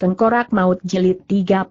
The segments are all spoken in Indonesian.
Tengkorak Maut Jilid 38.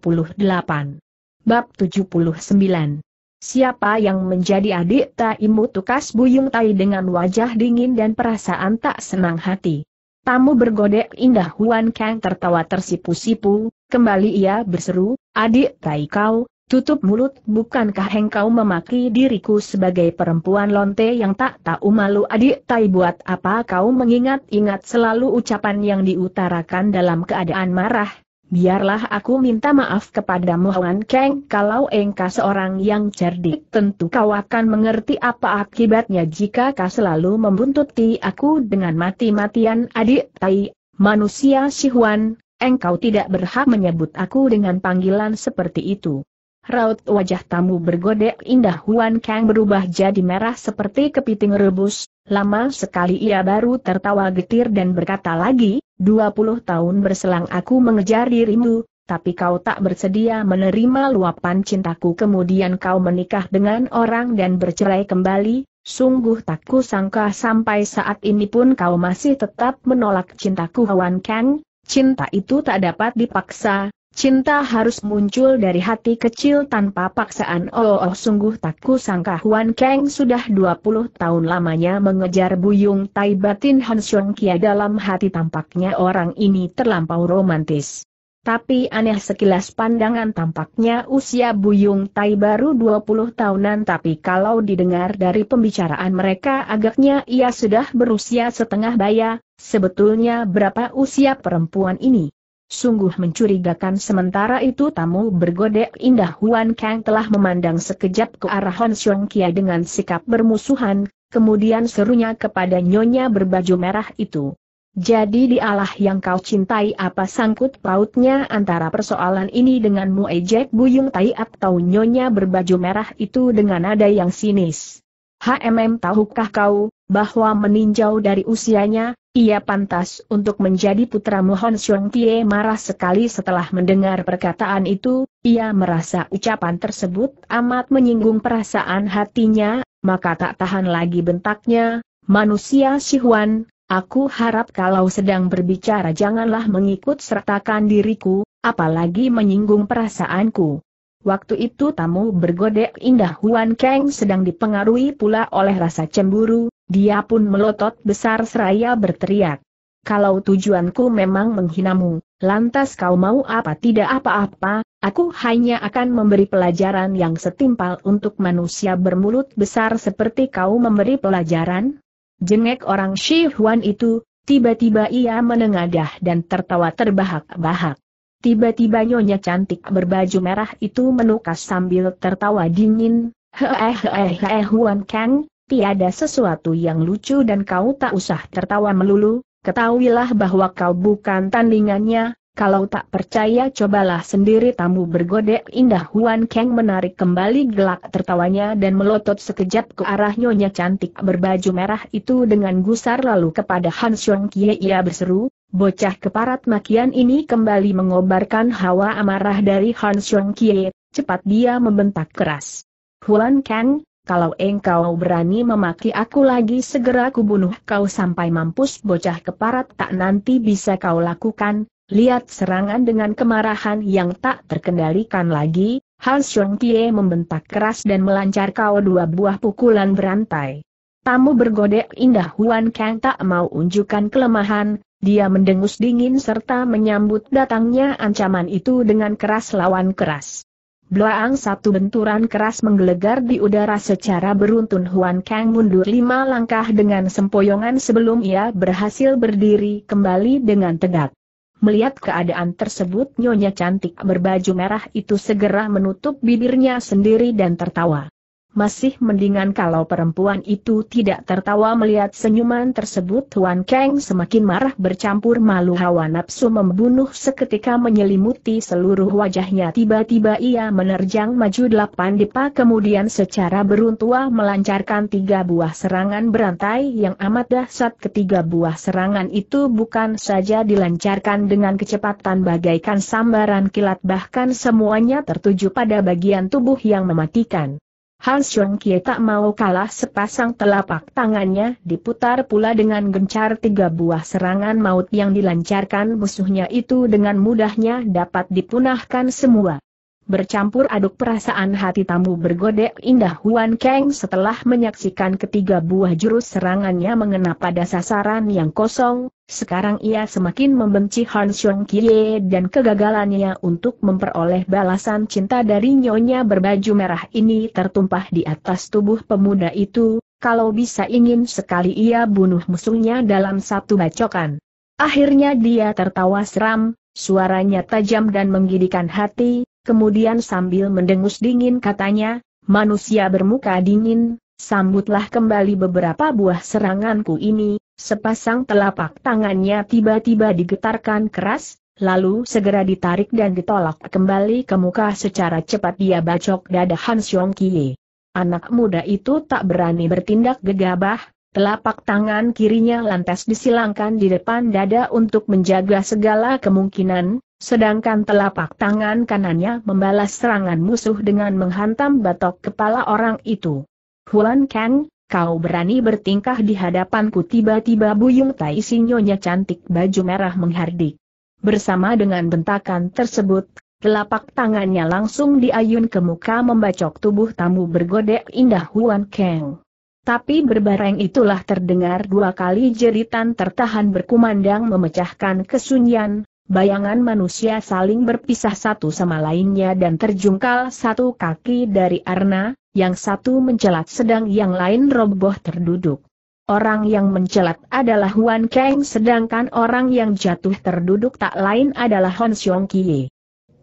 Bab 79. Siapa yang menjadi adik Taimu Tukas Buyung Tai dengan wajah dingin dan perasaan tak senang hati. Tamu bergodek indah Huan Kang tertawa tersipu-sipu, kembali ia berseru, adik Tai kau, Tutup mulut, bukankah engkau memaki diriku sebagai perempuan lonte yang tak tahu malu adik tai buat apa kau mengingat-ingat selalu ucapan yang diutarakan dalam keadaan marah? Biarlah aku minta maaf kepadamu Huan Kang, kalau engkau seorang yang cerdik tentu kau akan mengerti apa akibatnya jika kau selalu membuntuti aku dengan mati-matian adik tai, manusia Sihuan, engkau tidak berhak menyebut aku dengan panggilan seperti itu. Raut wajah tamu bergodek indah Huan Kang berubah jadi merah seperti kepiting rebus, lama sekali ia baru tertawa getir dan berkata lagi, 20 tahun berselang aku mengejar dirimu, tapi kau tak bersedia menerima luapan cintaku kemudian kau menikah dengan orang dan bercerai kembali, sungguh tak kusangka sampai saat ini pun kau masih tetap menolak cintaku Huan Kang, cinta itu tak dapat dipaksa, Cinta harus muncul dari hati kecil tanpa paksaan. Oh, oh sungguh tak sangka Huan Kang sudah 20 tahun lamanya mengejar Buyung Tai Batin Han Xiong Kia dalam hati tampaknya orang ini terlampau romantis. Tapi aneh sekilas pandangan tampaknya usia Buyung Tai baru 20 tahunan tapi kalau didengar dari pembicaraan mereka agaknya ia sudah berusia setengah baya, sebetulnya berapa usia perempuan ini? Sungguh mencurigakan sementara itu tamu bergodek indah Huan Kang telah memandang sekejap ke arah Hon Xiong Kia dengan sikap bermusuhan, kemudian serunya kepada nyonya berbaju merah itu. Jadi dialah yang kau cintai apa sangkut pautnya antara persoalan ini dengan Mu Ejek Buyung Tai atau nyonya berbaju merah itu dengan nada yang sinis. HMM tahukah kau, bahwa meninjau dari usianya, ia pantas untuk menjadi putra Mohon Xiong Tie marah sekali setelah mendengar perkataan itu, ia merasa ucapan tersebut amat menyinggung perasaan hatinya, maka tak tahan lagi bentaknya, manusia Sihuan, aku harap kalau sedang berbicara janganlah mengikut sertakan diriku, apalagi menyinggung perasaanku. Waktu itu tamu bergodek indah Huan Kang sedang dipengaruhi pula oleh rasa cemburu, dia pun melotot besar seraya berteriak. Kalau tujuanku memang menghinamu, lantas kau mau apa tidak apa-apa, aku hanya akan memberi pelajaran yang setimpal untuk manusia bermulut besar seperti kau memberi pelajaran? Jengek orang Shi Huan itu, tiba-tiba ia menengadah dan tertawa terbahak-bahak. Tiba-tiba nyonya cantik berbaju merah itu menukas sambil tertawa dingin, hehehe Huan Kang, ada sesuatu yang lucu dan kau tak usah tertawa melulu, ketahuilah bahwa kau bukan tandingannya, kalau tak percaya cobalah sendiri tamu bergodek indah Huan Kang menarik kembali gelak tertawanya dan melotot sekejap ke arah nyonya cantik berbaju merah itu dengan gusar lalu kepada Han Xiong Kie ia berseru, bocah keparat makian ini kembali mengobarkan hawa amarah dari Han Xiong Kie, cepat dia membentak keras. Huan Kang, kalau engkau berani memaki aku lagi segera kubunuh kau sampai mampus bocah keparat tak nanti bisa kau lakukan, lihat serangan dengan kemarahan yang tak terkendalikan lagi, Hal Xiong Tie membentak keras dan melancar kau dua buah pukulan berantai. Tamu bergodek indah Huan Kang tak mau unjukkan kelemahan, dia mendengus dingin serta menyambut datangnya ancaman itu dengan keras lawan keras. Belaang satu benturan keras menggelegar di udara secara beruntun Huan Kang mundur lima langkah dengan sempoyongan sebelum ia berhasil berdiri kembali dengan tegak. Melihat keadaan tersebut Nyonya cantik berbaju merah itu segera menutup bibirnya sendiri dan tertawa. Masih mendingan kalau perempuan itu tidak tertawa melihat senyuman tersebut Huan Kang semakin marah bercampur malu hawa nafsu membunuh seketika menyelimuti seluruh wajahnya Tiba-tiba ia menerjang maju delapan dipa kemudian secara beruntua melancarkan tiga buah serangan berantai yang amat dahsyat Ketiga buah serangan itu bukan saja dilancarkan dengan kecepatan bagaikan sambaran kilat Bahkan semuanya tertuju pada bagian tubuh yang mematikan Han Xiong Kie tak mau kalah sepasang telapak tangannya diputar pula dengan gencar tiga buah serangan maut yang dilancarkan musuhnya itu dengan mudahnya dapat dipunahkan semua. Bercampur aduk perasaan hati tamu bergodek indah Huan Kang setelah menyaksikan ketiga buah jurus serangannya mengena pada sasaran yang kosong, sekarang ia semakin membenci Han Xiong Kie dan kegagalannya untuk memperoleh balasan cinta dari nyonya berbaju merah ini tertumpah di atas tubuh pemuda itu, kalau bisa ingin sekali ia bunuh musuhnya dalam satu bacokan. Akhirnya dia tertawa seram, suaranya tajam dan menggidikan hati, kemudian sambil mendengus dingin katanya, manusia bermuka dingin, Sambutlah kembali beberapa buah seranganku ini, sepasang telapak tangannya tiba-tiba digetarkan keras, lalu segera ditarik dan ditolak kembali ke muka secara cepat dia bacok dada Han Xiong Kie. Anak muda itu tak berani bertindak gegabah, telapak tangan kirinya lantas disilangkan di depan dada untuk menjaga segala kemungkinan, sedangkan telapak tangan kanannya membalas serangan musuh dengan menghantam batok kepala orang itu. Hulan Kang, kau berani bertingkah di hadapanku tiba-tiba Buyung Tai Sinyonya cantik baju merah menghardik. Bersama dengan bentakan tersebut, telapak tangannya langsung diayun ke muka membacok tubuh tamu bergodek indah Huan Kang. Tapi berbareng itulah terdengar dua kali jeritan tertahan berkumandang memecahkan kesunyian, bayangan manusia saling berpisah satu sama lainnya dan terjungkal satu kaki dari Arna, yang satu mencelat sedang yang lain roboh terduduk. Orang yang mencelat adalah Huan Kang sedangkan orang yang jatuh terduduk tak lain adalah Hon Xiong Kie.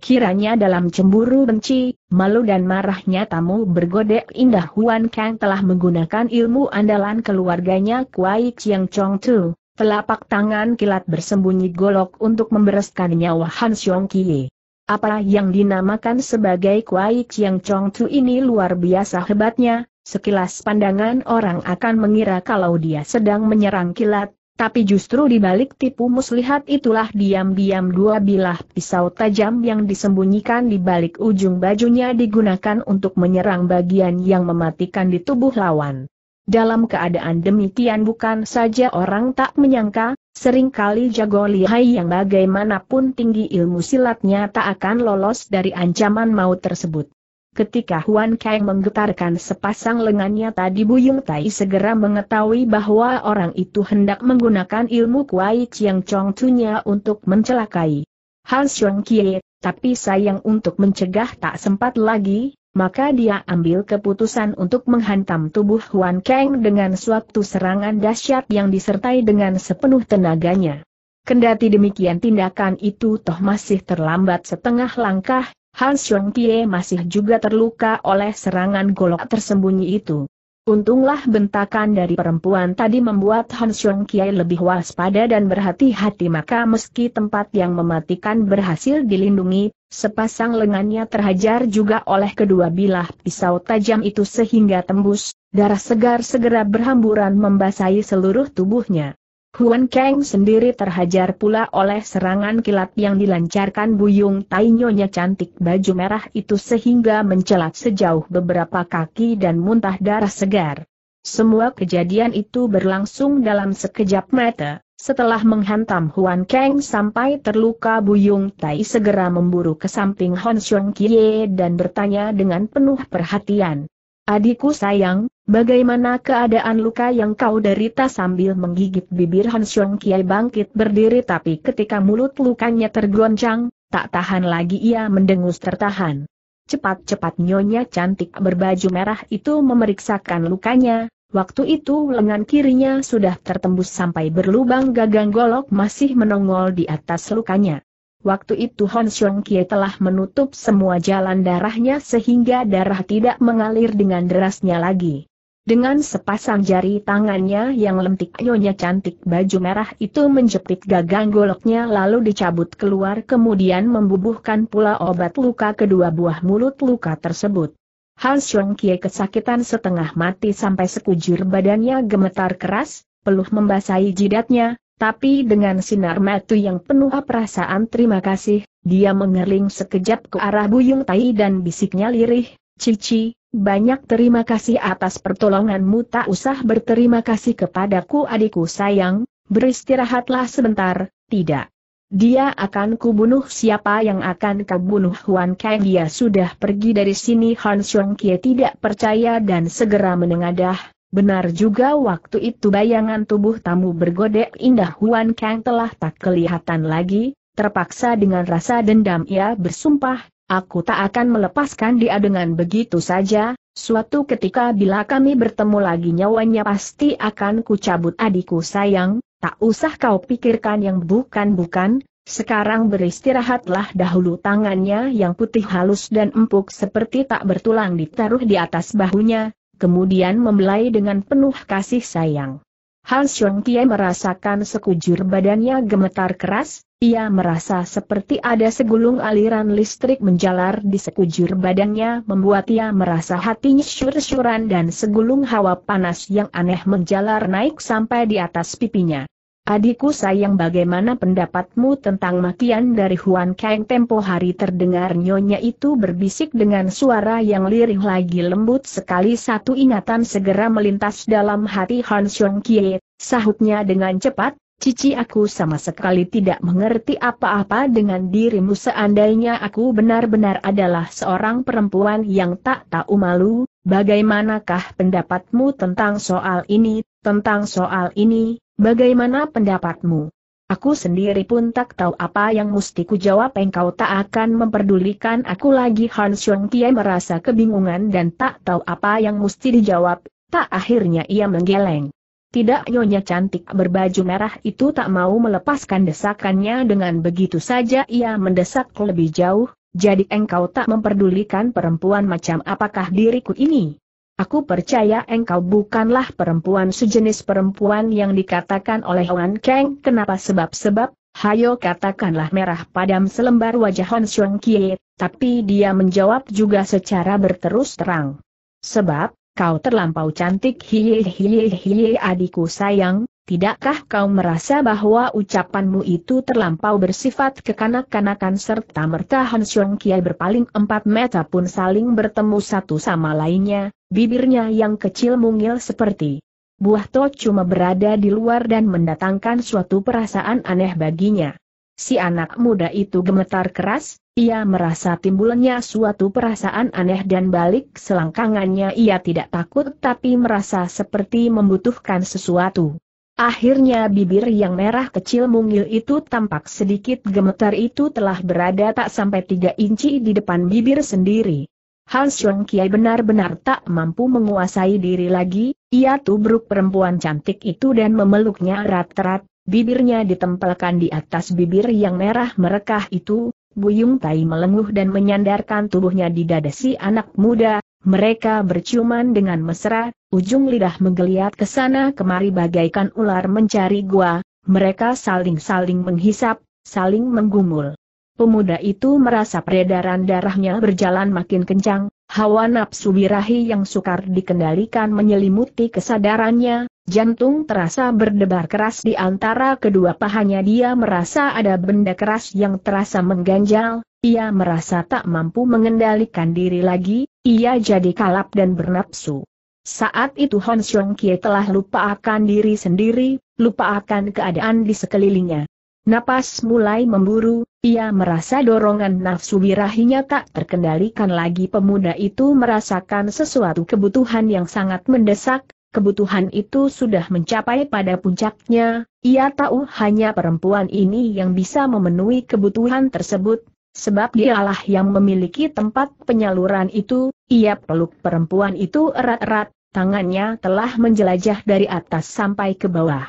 Kiranya dalam cemburu benci, malu dan marahnya tamu bergodek indah Huan Kang telah menggunakan ilmu andalan keluarganya Kuai Chiang Chong Tu, telapak tangan kilat bersembunyi golok untuk membereskan nyawa Han Xiong Kie. Apa yang dinamakan sebagai Kuai Chiang Chong Chu ini luar biasa hebatnya, sekilas pandangan orang akan mengira kalau dia sedang menyerang kilat, tapi justru di balik tipu muslihat itulah diam-diam dua bilah pisau tajam yang disembunyikan di balik ujung bajunya digunakan untuk menyerang bagian yang mematikan di tubuh lawan. Dalam keadaan demikian bukan saja orang tak menyangka, Seringkali jago lihai yang bagaimanapun tinggi ilmu silatnya tak akan lolos dari ancaman maut tersebut. Ketika Huan Kang menggetarkan sepasang lengannya tadi Bu Buyung Tai segera mengetahui bahwa orang itu hendak menggunakan ilmu Kuai Chiang Chong Tunya untuk mencelakai. Hal Xiong Kie, tapi sayang untuk mencegah tak sempat lagi, maka dia ambil keputusan untuk menghantam tubuh Huan Kang dengan suatu serangan dahsyat yang disertai dengan sepenuh tenaganya. Kendati demikian tindakan itu toh masih terlambat setengah langkah, Han Xiong Tie masih juga terluka oleh serangan golok tersembunyi itu. Untunglah bentakan dari perempuan tadi membuat Han Xiong Tie lebih waspada dan berhati-hati maka meski tempat yang mematikan berhasil dilindungi, Sepasang lengannya terhajar juga oleh kedua bilah pisau tajam itu sehingga tembus, darah segar segera berhamburan membasahi seluruh tubuhnya. Huan Kang sendiri terhajar pula oleh serangan kilat yang dilancarkan Buyung Tainyonya cantik baju merah itu sehingga mencelat sejauh beberapa kaki dan muntah darah segar. Semua kejadian itu berlangsung dalam sekejap mata. Setelah menghantam Huan Kang sampai terluka Buyung Tai segera memburu ke samping Hon Xiong Kie dan bertanya dengan penuh perhatian. Adikku sayang, bagaimana keadaan luka yang kau derita sambil menggigit bibir Hon Xiong Kie bangkit berdiri tapi ketika mulut lukanya tergoncang, tak tahan lagi ia mendengus tertahan. Cepat-cepat nyonya cantik berbaju merah itu memeriksakan lukanya, Waktu itu lengan kirinya sudah tertembus sampai berlubang gagang golok masih menongol di atas lukanya. Waktu itu Hon Xiong Kie telah menutup semua jalan darahnya sehingga darah tidak mengalir dengan derasnya lagi. Dengan sepasang jari tangannya yang lentik nyonya cantik baju merah itu menjepit gagang goloknya lalu dicabut keluar kemudian membubuhkan pula obat luka kedua buah mulut luka tersebut. Hans Kie kesakitan setengah mati sampai sekujur badannya gemetar keras, peluh membasahi jidatnya, tapi dengan sinar mata yang penuh perasaan terima kasih, dia mengerling sekejap ke arah Buyung Tai dan bisiknya lirih, Cici, banyak terima kasih atas pertolonganmu tak usah berterima kasih kepadaku adikku sayang, beristirahatlah sebentar, tidak. Dia akan kubunuh siapa yang akan kubunuh Huan Kang dia sudah pergi dari sini Han Xiong Kie tidak percaya dan segera menengadah. Benar juga waktu itu bayangan tubuh tamu bergodek indah Huan Kang telah tak kelihatan lagi, terpaksa dengan rasa dendam ia bersumpah, aku tak akan melepaskan dia dengan begitu saja, suatu ketika bila kami bertemu lagi nyawanya pasti akan kucabut adikku sayang, tak usah kau pikirkan yang bukan-bukan, sekarang beristirahatlah dahulu tangannya yang putih halus dan empuk seperti tak bertulang ditaruh di atas bahunya, kemudian membelai dengan penuh kasih sayang. Han Xiong Tie merasakan sekujur badannya gemetar keras, ia merasa seperti ada segulung aliran listrik menjalar di sekujur badannya membuat ia merasa hatinya syur-syuran dan segulung hawa panas yang aneh menjalar naik sampai di atas pipinya. Adikku sayang bagaimana pendapatmu tentang makian dari Huan Kang tempo hari terdengar nyonya itu berbisik dengan suara yang lirih lagi lembut sekali satu ingatan segera melintas dalam hati Han Xiong Kie, sahutnya dengan cepat, Cici aku sama sekali tidak mengerti apa-apa dengan dirimu seandainya aku benar-benar adalah seorang perempuan yang tak tahu malu, bagaimanakah pendapatmu tentang soal ini, tentang soal ini, Bagaimana pendapatmu? Aku sendiri pun tak tahu apa yang mesti ku jawab engkau tak akan memperdulikan aku lagi Han Xiong Tie merasa kebingungan dan tak tahu apa yang mesti dijawab, tak akhirnya ia menggeleng. Tidak nyonya cantik berbaju merah itu tak mau melepaskan desakannya dengan begitu saja ia mendesak lebih jauh, jadi engkau tak memperdulikan perempuan macam apakah diriku ini? Aku percaya engkau bukanlah perempuan sejenis perempuan yang dikatakan oleh Wan Kang. Kenapa sebab-sebab? Hayo katakanlah merah padam selembar wajah Hon Xiong Kie, tapi dia menjawab juga secara berterus terang. Sebab, kau terlampau cantik hiye hiye hiye adikku sayang, tidakkah kau merasa bahwa ucapanmu itu terlampau bersifat kekanak-kanakan serta merta Hon Xiong Kie berpaling empat meter pun saling bertemu satu sama lainnya, Bibirnya yang kecil mungil seperti buah to cuma berada di luar dan mendatangkan suatu perasaan aneh baginya. Si anak muda itu gemetar keras, ia merasa timbulnya suatu perasaan aneh dan balik selangkangannya ia tidak takut tapi merasa seperti membutuhkan sesuatu. Akhirnya bibir yang merah kecil mungil itu tampak sedikit gemetar itu telah berada tak sampai tiga inci di depan bibir sendiri. Han Xiong Kiai benar-benar tak mampu menguasai diri lagi, ia tubruk perempuan cantik itu dan memeluknya erat-erat, bibirnya ditempelkan di atas bibir yang merah merekah itu, Buyung Tai melenguh dan menyandarkan tubuhnya di dada si anak muda, mereka berciuman dengan mesra, ujung lidah menggeliat ke sana kemari bagaikan ular mencari gua, mereka saling-saling menghisap, saling menggumul. Pemuda itu merasa peredaran darahnya berjalan makin kencang, hawa nafsu birahi yang sukar dikendalikan menyelimuti kesadarannya, jantung terasa berdebar keras di antara kedua pahanya dia merasa ada benda keras yang terasa mengganjal, ia merasa tak mampu mengendalikan diri lagi, ia jadi kalap dan bernafsu. Saat itu Hon Xiong Kie telah lupa akan diri sendiri, lupa akan keadaan di sekelilingnya. Napas mulai memburu, ia merasa dorongan nafsu birahinya tak terkendalikan lagi pemuda itu merasakan sesuatu kebutuhan yang sangat mendesak, kebutuhan itu sudah mencapai pada puncaknya, ia tahu hanya perempuan ini yang bisa memenuhi kebutuhan tersebut, sebab dialah yang memiliki tempat penyaluran itu, ia peluk perempuan itu erat-erat, tangannya telah menjelajah dari atas sampai ke bawah.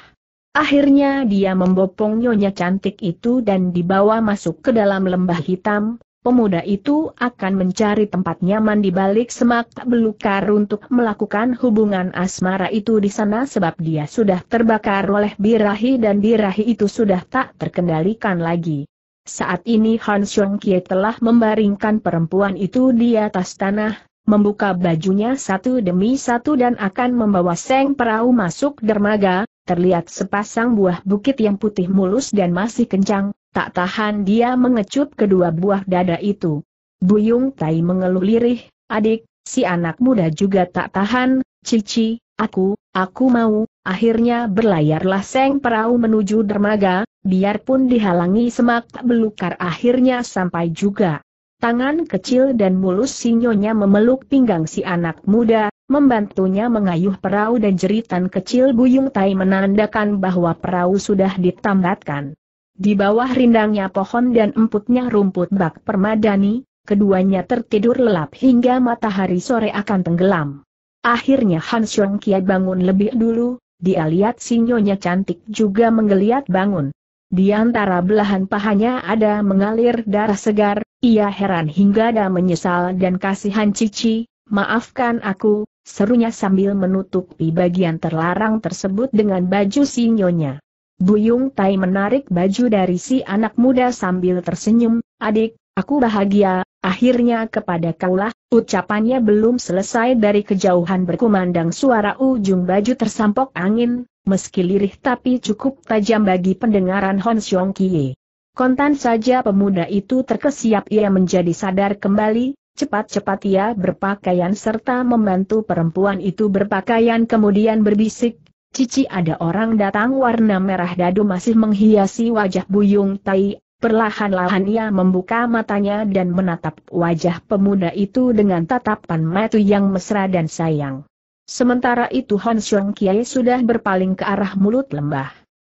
Akhirnya dia membopong nyonya cantik itu dan dibawa masuk ke dalam lembah hitam, pemuda itu akan mencari tempat nyaman di balik semak belukar untuk melakukan hubungan asmara itu di sana sebab dia sudah terbakar oleh birahi dan birahi itu sudah tak terkendalikan lagi. Saat ini Han Xiong Kie telah membaringkan perempuan itu di atas tanah, membuka bajunya satu demi satu dan akan membawa seng perahu masuk dermaga, terlihat sepasang buah bukit yang putih mulus dan masih kencang, tak tahan dia mengecup kedua buah dada itu. Buyung Tai mengeluh lirih, adik, si anak muda juga tak tahan, cici, aku, aku mau, akhirnya berlayarlah seng perahu menuju dermaga, biarpun dihalangi semak belukar akhirnya sampai juga. Tangan kecil dan mulus sinyonya memeluk pinggang si anak muda, Membantunya mengayuh perahu dan jeritan kecil Buyung Tai menandakan bahwa perahu sudah ditambatkan. Di bawah rindangnya pohon dan emputnya rumput bak permadani, keduanya tertidur lelap hingga matahari sore akan tenggelam. Akhirnya Han Xiong Kiat bangun lebih dulu, dia lihat sinyonya cantik juga menggeliat bangun. Di antara belahan pahanya ada mengalir darah segar, ia heran hingga ada menyesal dan kasihan Cici, maafkan aku, serunya sambil menutupi bagian terlarang tersebut dengan baju sinyonya. Buyung Tai menarik baju dari si anak muda sambil tersenyum, adik, aku bahagia, akhirnya kepada kaulah, ucapannya belum selesai dari kejauhan berkumandang suara ujung baju tersampok angin, meski lirih tapi cukup tajam bagi pendengaran Hon Xiong Kie. Kontan saja pemuda itu terkesiap ia menjadi sadar kembali, Cepat-cepat ia berpakaian serta membantu perempuan itu berpakaian kemudian berbisik, Cici ada orang datang warna merah dadu masih menghiasi wajah Buyung Tai, perlahan-lahan ia membuka matanya dan menatap wajah pemuda itu dengan tatapan mata yang mesra dan sayang. Sementara itu Han Xiong Kiai sudah berpaling ke arah mulut lembah.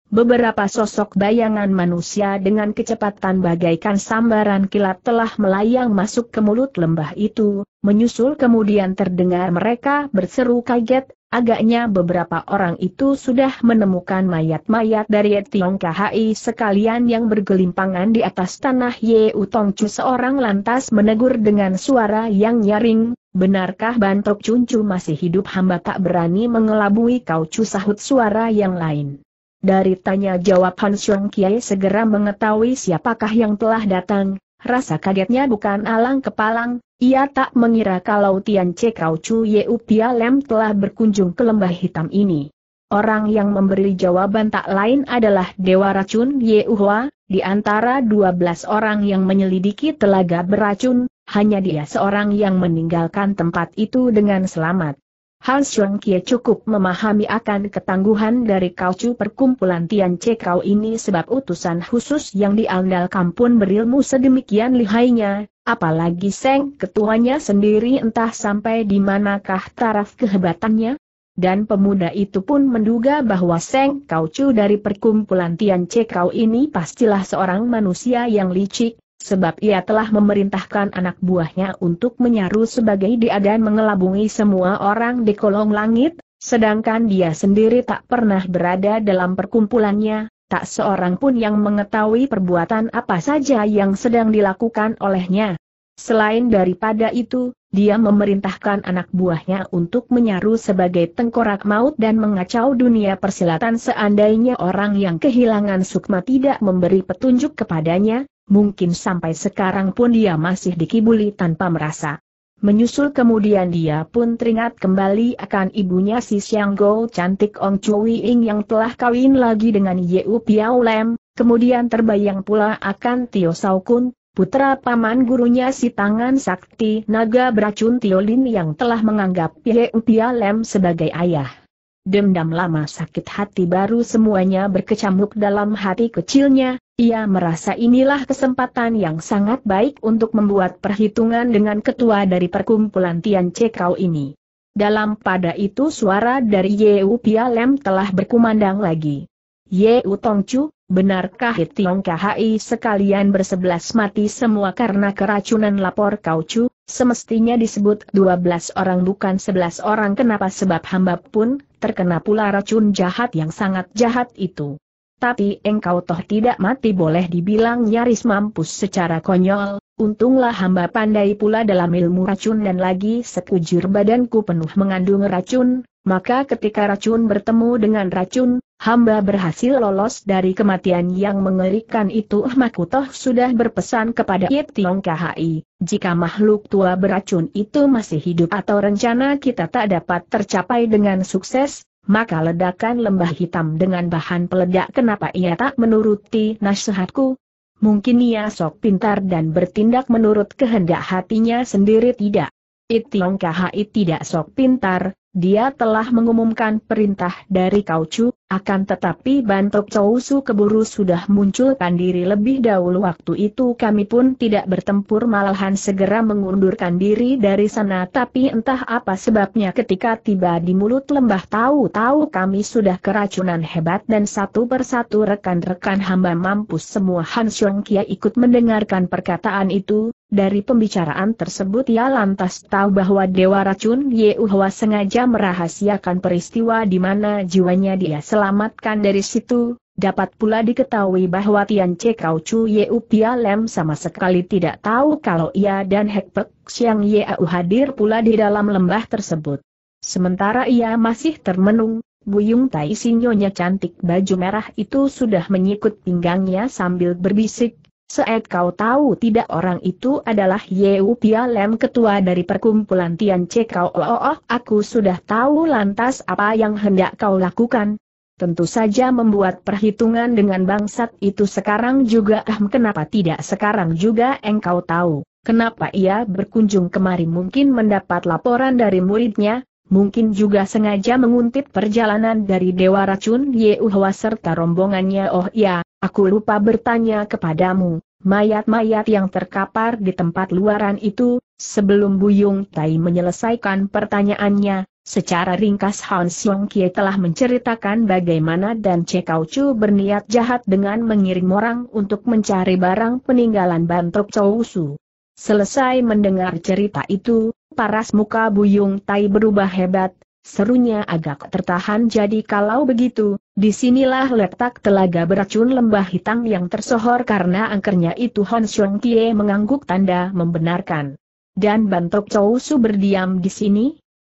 Beberapa sosok bayangan manusia dengan kecepatan bagaikan sambaran kilat telah melayang masuk ke mulut lembah itu, menyusul kemudian terdengar mereka berseru kaget, agaknya beberapa orang itu sudah menemukan mayat-mayat dari Tiong KHI sekalian yang bergelimpangan di atas tanah Ye Utongcu seorang lantas menegur dengan suara yang nyaring, benarkah Bantok Cuncu masih hidup hamba tak berani mengelabui kau cu suara yang lain. Dari tanya jawab Han Xiong Kiai segera mengetahui siapakah yang telah datang, rasa kagetnya bukan alang kepalang, ia tak mengira kalau Tian Che Kau Chu Yeu Pia Lem telah berkunjung ke lembah hitam ini. Orang yang memberi jawaban tak lain adalah Dewa Racun Yeu Hua, di antara dua belas orang yang menyelidiki telaga beracun, hanya dia seorang yang meninggalkan tempat itu dengan selamat. Hans Reng Kie cukup memahami akan ketangguhan dari kaucu perkumpulan Tian Kau ini sebab utusan khusus yang diandalkan pun berilmu sedemikian lihainya, apalagi Seng ketuanya sendiri entah sampai di manakah taraf kehebatannya. Dan pemuda itu pun menduga bahwa Seng Kaucu dari perkumpulan Tian Kau ini pastilah seorang manusia yang licik, sebab ia telah memerintahkan anak buahnya untuk menyaru sebagai dia dan mengelabungi semua orang di kolong langit, sedangkan dia sendiri tak pernah berada dalam perkumpulannya, tak seorang pun yang mengetahui perbuatan apa saja yang sedang dilakukan olehnya. Selain daripada itu, dia memerintahkan anak buahnya untuk menyaru sebagai tengkorak maut dan mengacau dunia persilatan seandainya orang yang kehilangan sukma tidak memberi petunjuk kepadanya, mungkin sampai sekarang pun dia masih dikibuli tanpa merasa. Menyusul kemudian dia pun teringat kembali akan ibunya si Xiang Go cantik Ong Chui Ing yang telah kawin lagi dengan Yeu Piao Lem, kemudian terbayang pula akan Tio Sao Kun, putra paman gurunya si tangan sakti naga beracun Tio Lin yang telah menganggap Yeu Piao Lem sebagai ayah. Dendam lama sakit hati baru semuanya berkecamuk dalam hati kecilnya, ia merasa inilah kesempatan yang sangat baik untuk membuat perhitungan dengan ketua dari perkumpulan Tian Cekau ini. Dalam pada itu suara dari Yeu Pialam telah berkumandang lagi. Yeu Tongcu, benarkah Tiong Khai sekalian bersebelas mati semua karena keracunan lapor kau cu? Semestinya disebut dua belas orang bukan sebelas orang kenapa sebab hamba pun, terkena pula racun jahat yang sangat jahat itu. Tapi engkau toh tidak mati boleh dibilang nyaris mampus secara konyol, untunglah hamba pandai pula dalam ilmu racun dan lagi sekujur badanku penuh mengandung racun, maka ketika racun bertemu dengan racun, Hamba berhasil lolos dari kematian yang mengerikan itu ah, Makutoh sudah berpesan kepada Yip Tiong KHI, jika makhluk tua beracun itu masih hidup atau rencana kita tak dapat tercapai dengan sukses, maka ledakan lembah hitam dengan bahan peledak kenapa ia tak menuruti nasihatku? Mungkin ia sok pintar dan bertindak menurut kehendak hatinya sendiri tidak. Itiong Kahai tidak sok pintar, dia telah mengumumkan perintah dari Chu, akan tetapi Bantok Su keburu sudah munculkan diri lebih dahulu waktu itu kami pun tidak bertempur malahan segera mengundurkan diri dari sana tapi entah apa sebabnya ketika tiba di mulut lembah tahu-tahu kami sudah keracunan hebat dan satu persatu rekan-rekan hamba mampus semua Han Xiong Kia ikut mendengarkan perkataan itu, dari pembicaraan tersebut ia lantas tahu bahwa Dewa Racun Yeuhwa sengaja merahasiakan peristiwa di mana jiwanya dia selamatkan dari situ, dapat pula diketahui bahwa Tian Che Kau Chu Yeu Pia Lem sama sekali tidak tahu kalau ia dan Hek Pek Xiang Yeu hadir pula di dalam lembah tersebut. Sementara ia masih termenung, Buyung Tai Sinyonya cantik baju merah itu sudah menyikut pinggangnya sambil berbisik, Seet kau tahu tidak orang itu adalah Yeu Pia Lem ketua dari perkumpulan Tian kau oh, oh, oh, aku sudah tahu lantas apa yang hendak kau lakukan. Tentu saja membuat perhitungan dengan bangsat itu sekarang juga ah kenapa tidak sekarang juga engkau tahu. Kenapa ia berkunjung kemari mungkin mendapat laporan dari muridnya, mungkin juga sengaja menguntit perjalanan dari Dewa Racun Yeu Hwa serta rombongannya oh ya, Aku lupa bertanya kepadamu, mayat-mayat yang terkapar di tempat luaran itu, sebelum Buyung Tai menyelesaikan pertanyaannya, secara ringkas Han Xiong Kie telah menceritakan bagaimana dan Che Kau Chu berniat jahat dengan mengirim orang untuk mencari barang peninggalan Bantok Chou Su. Selesai mendengar cerita itu, paras muka Buyung Tai berubah hebat, serunya agak tertahan jadi kalau begitu, disinilah letak telaga beracun lembah hitam yang tersohor karena angkernya itu Hon Xiong Kie mengangguk tanda membenarkan. Dan Bantok Chow Su berdiam di sini?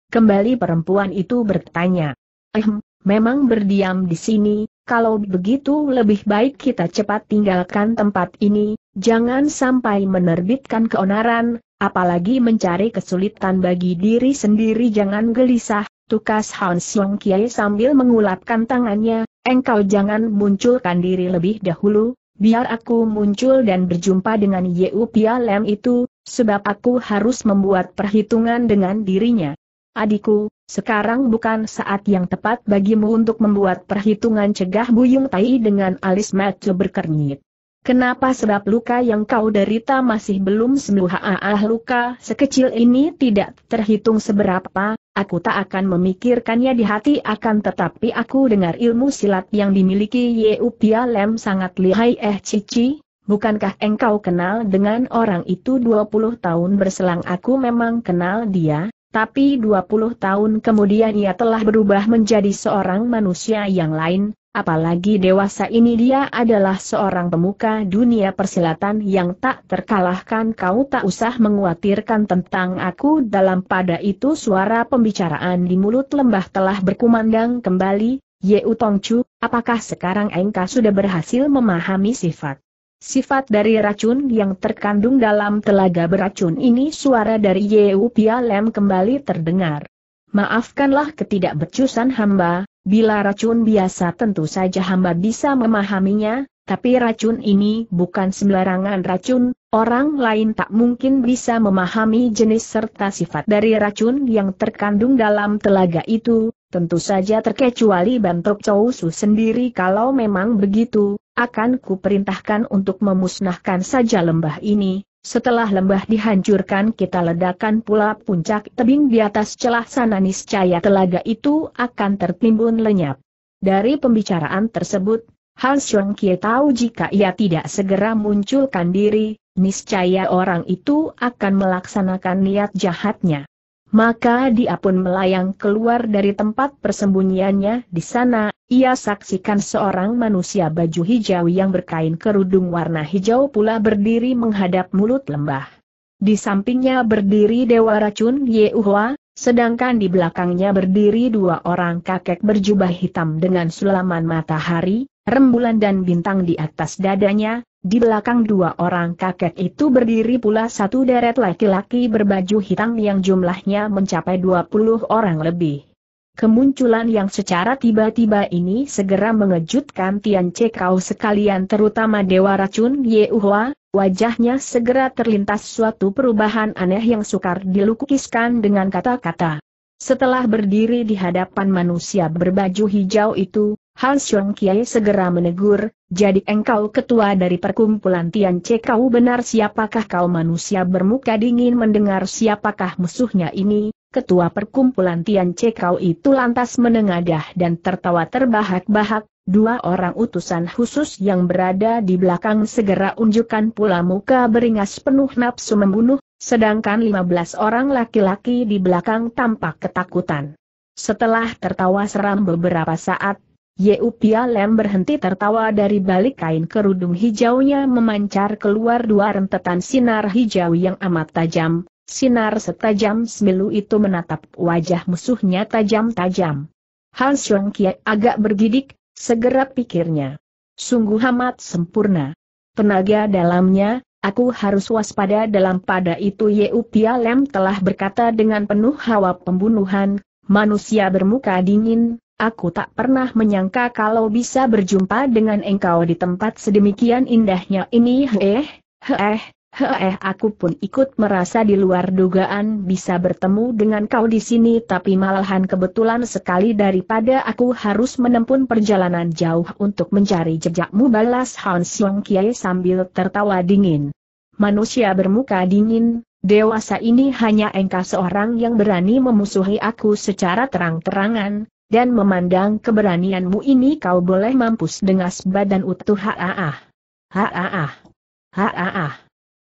Kembali perempuan itu bertanya. Ehm, memang berdiam di sini, kalau begitu lebih baik kita cepat tinggalkan tempat ini, jangan sampai menerbitkan keonaran, apalagi mencari kesulitan bagi diri sendiri jangan gelisah, Tukas Han Siong Kiai sambil mengulapkan tangannya, engkau jangan munculkan diri lebih dahulu, biar aku muncul dan berjumpa dengan Yeu Pia Lem itu, sebab aku harus membuat perhitungan dengan dirinya. Adikku, sekarang bukan saat yang tepat bagimu untuk membuat perhitungan cegah Buyung Tai dengan alis mata berkernyit. Kenapa sebab luka yang kau derita masih belum sembuh ah, ah luka sekecil ini tidak terhitung seberapa, Aku tak akan memikirkannya di hati akan tetapi aku dengar ilmu silat yang dimiliki Ye Upia Lem sangat lihai eh cici, bukankah engkau kenal dengan orang itu 20 tahun berselang aku memang kenal dia, tapi 20 tahun kemudian ia telah berubah menjadi seorang manusia yang lain, Apalagi dewasa ini dia adalah seorang pemuka dunia persilatan yang tak terkalahkan kau tak usah menguatirkan tentang aku dalam pada itu suara pembicaraan di mulut lembah telah berkumandang kembali, Ye Utongcu, apakah sekarang engkau sudah berhasil memahami sifat? Sifat dari racun yang terkandung dalam telaga beracun ini suara dari Ye Lem kembali terdengar. Maafkanlah ketidakbecusan hamba, Bila racun biasa tentu saja hamba bisa memahaminya, tapi racun ini bukan sembarangan racun, orang lain tak mungkin bisa memahami jenis serta sifat dari racun yang terkandung dalam telaga itu, tentu saja terkecuali bantuk Chousu sendiri kalau memang begitu, akan kuperintahkan untuk memusnahkan saja lembah ini, setelah lembah dihancurkan kita ledakan pula puncak tebing di atas celah sana niscaya telaga itu akan tertimbun lenyap. Dari pembicaraan tersebut, Hal Xiong Kie tahu jika ia tidak segera munculkan diri, niscaya orang itu akan melaksanakan niat jahatnya. Maka dia pun melayang keluar dari tempat persembunyiannya di sana, ia saksikan seorang manusia baju hijau yang berkain kerudung warna hijau pula berdiri menghadap mulut lembah. Di sampingnya berdiri Dewa Racun Yehuwa, sedangkan di belakangnya berdiri dua orang kakek berjubah hitam dengan sulaman matahari, rembulan dan bintang di atas dadanya, di belakang dua orang kakek itu berdiri pula satu deret laki-laki berbaju hitam yang jumlahnya mencapai 20 orang lebih. Kemunculan yang secara tiba-tiba ini segera mengejutkan Tian Kau sekalian terutama Dewa Racun Ye Uhua, wajahnya segera terlintas suatu perubahan aneh yang sukar dilukiskan dengan kata-kata. Setelah berdiri di hadapan manusia berbaju hijau itu, Han Xiong Kiai segera menegur, jadi engkau ketua dari perkumpulan Tian Che kau benar siapakah kau manusia bermuka dingin mendengar siapakah musuhnya ini, ketua perkumpulan Tian Che kau itu lantas menengadah dan tertawa terbahak-bahak, dua orang utusan khusus yang berada di belakang segera unjukkan pula muka beringas penuh nafsu membunuh, sedangkan lima belas orang laki-laki di belakang tampak ketakutan. Setelah tertawa seram beberapa saat, Yeupia Lem berhenti tertawa dari balik kain kerudung hijaunya memancar keluar dua rentetan sinar hijau yang amat tajam, sinar setajam semilu itu menatap wajah musuhnya tajam-tajam. Hans Kie agak bergidik, segera pikirnya. Sungguh amat sempurna. Tenaga dalamnya, aku harus waspada dalam pada itu Yeupia Lem telah berkata dengan penuh hawa pembunuhan, manusia bermuka dingin, Aku tak pernah menyangka kalau bisa berjumpa dengan engkau di tempat sedemikian indahnya ini heeh, heeh, heeh aku pun ikut merasa di luar dugaan bisa bertemu dengan kau di sini tapi malahan kebetulan sekali daripada aku harus menempuh perjalanan jauh untuk mencari jejakmu balas Han Xiong Kiai sambil tertawa dingin. Manusia bermuka dingin, dewasa ini hanya engkau seorang yang berani memusuhi aku secara terang-terangan, dan memandang keberanianmu ini kau boleh mampus dengas badan utuh haaah. Haaah. Haaah.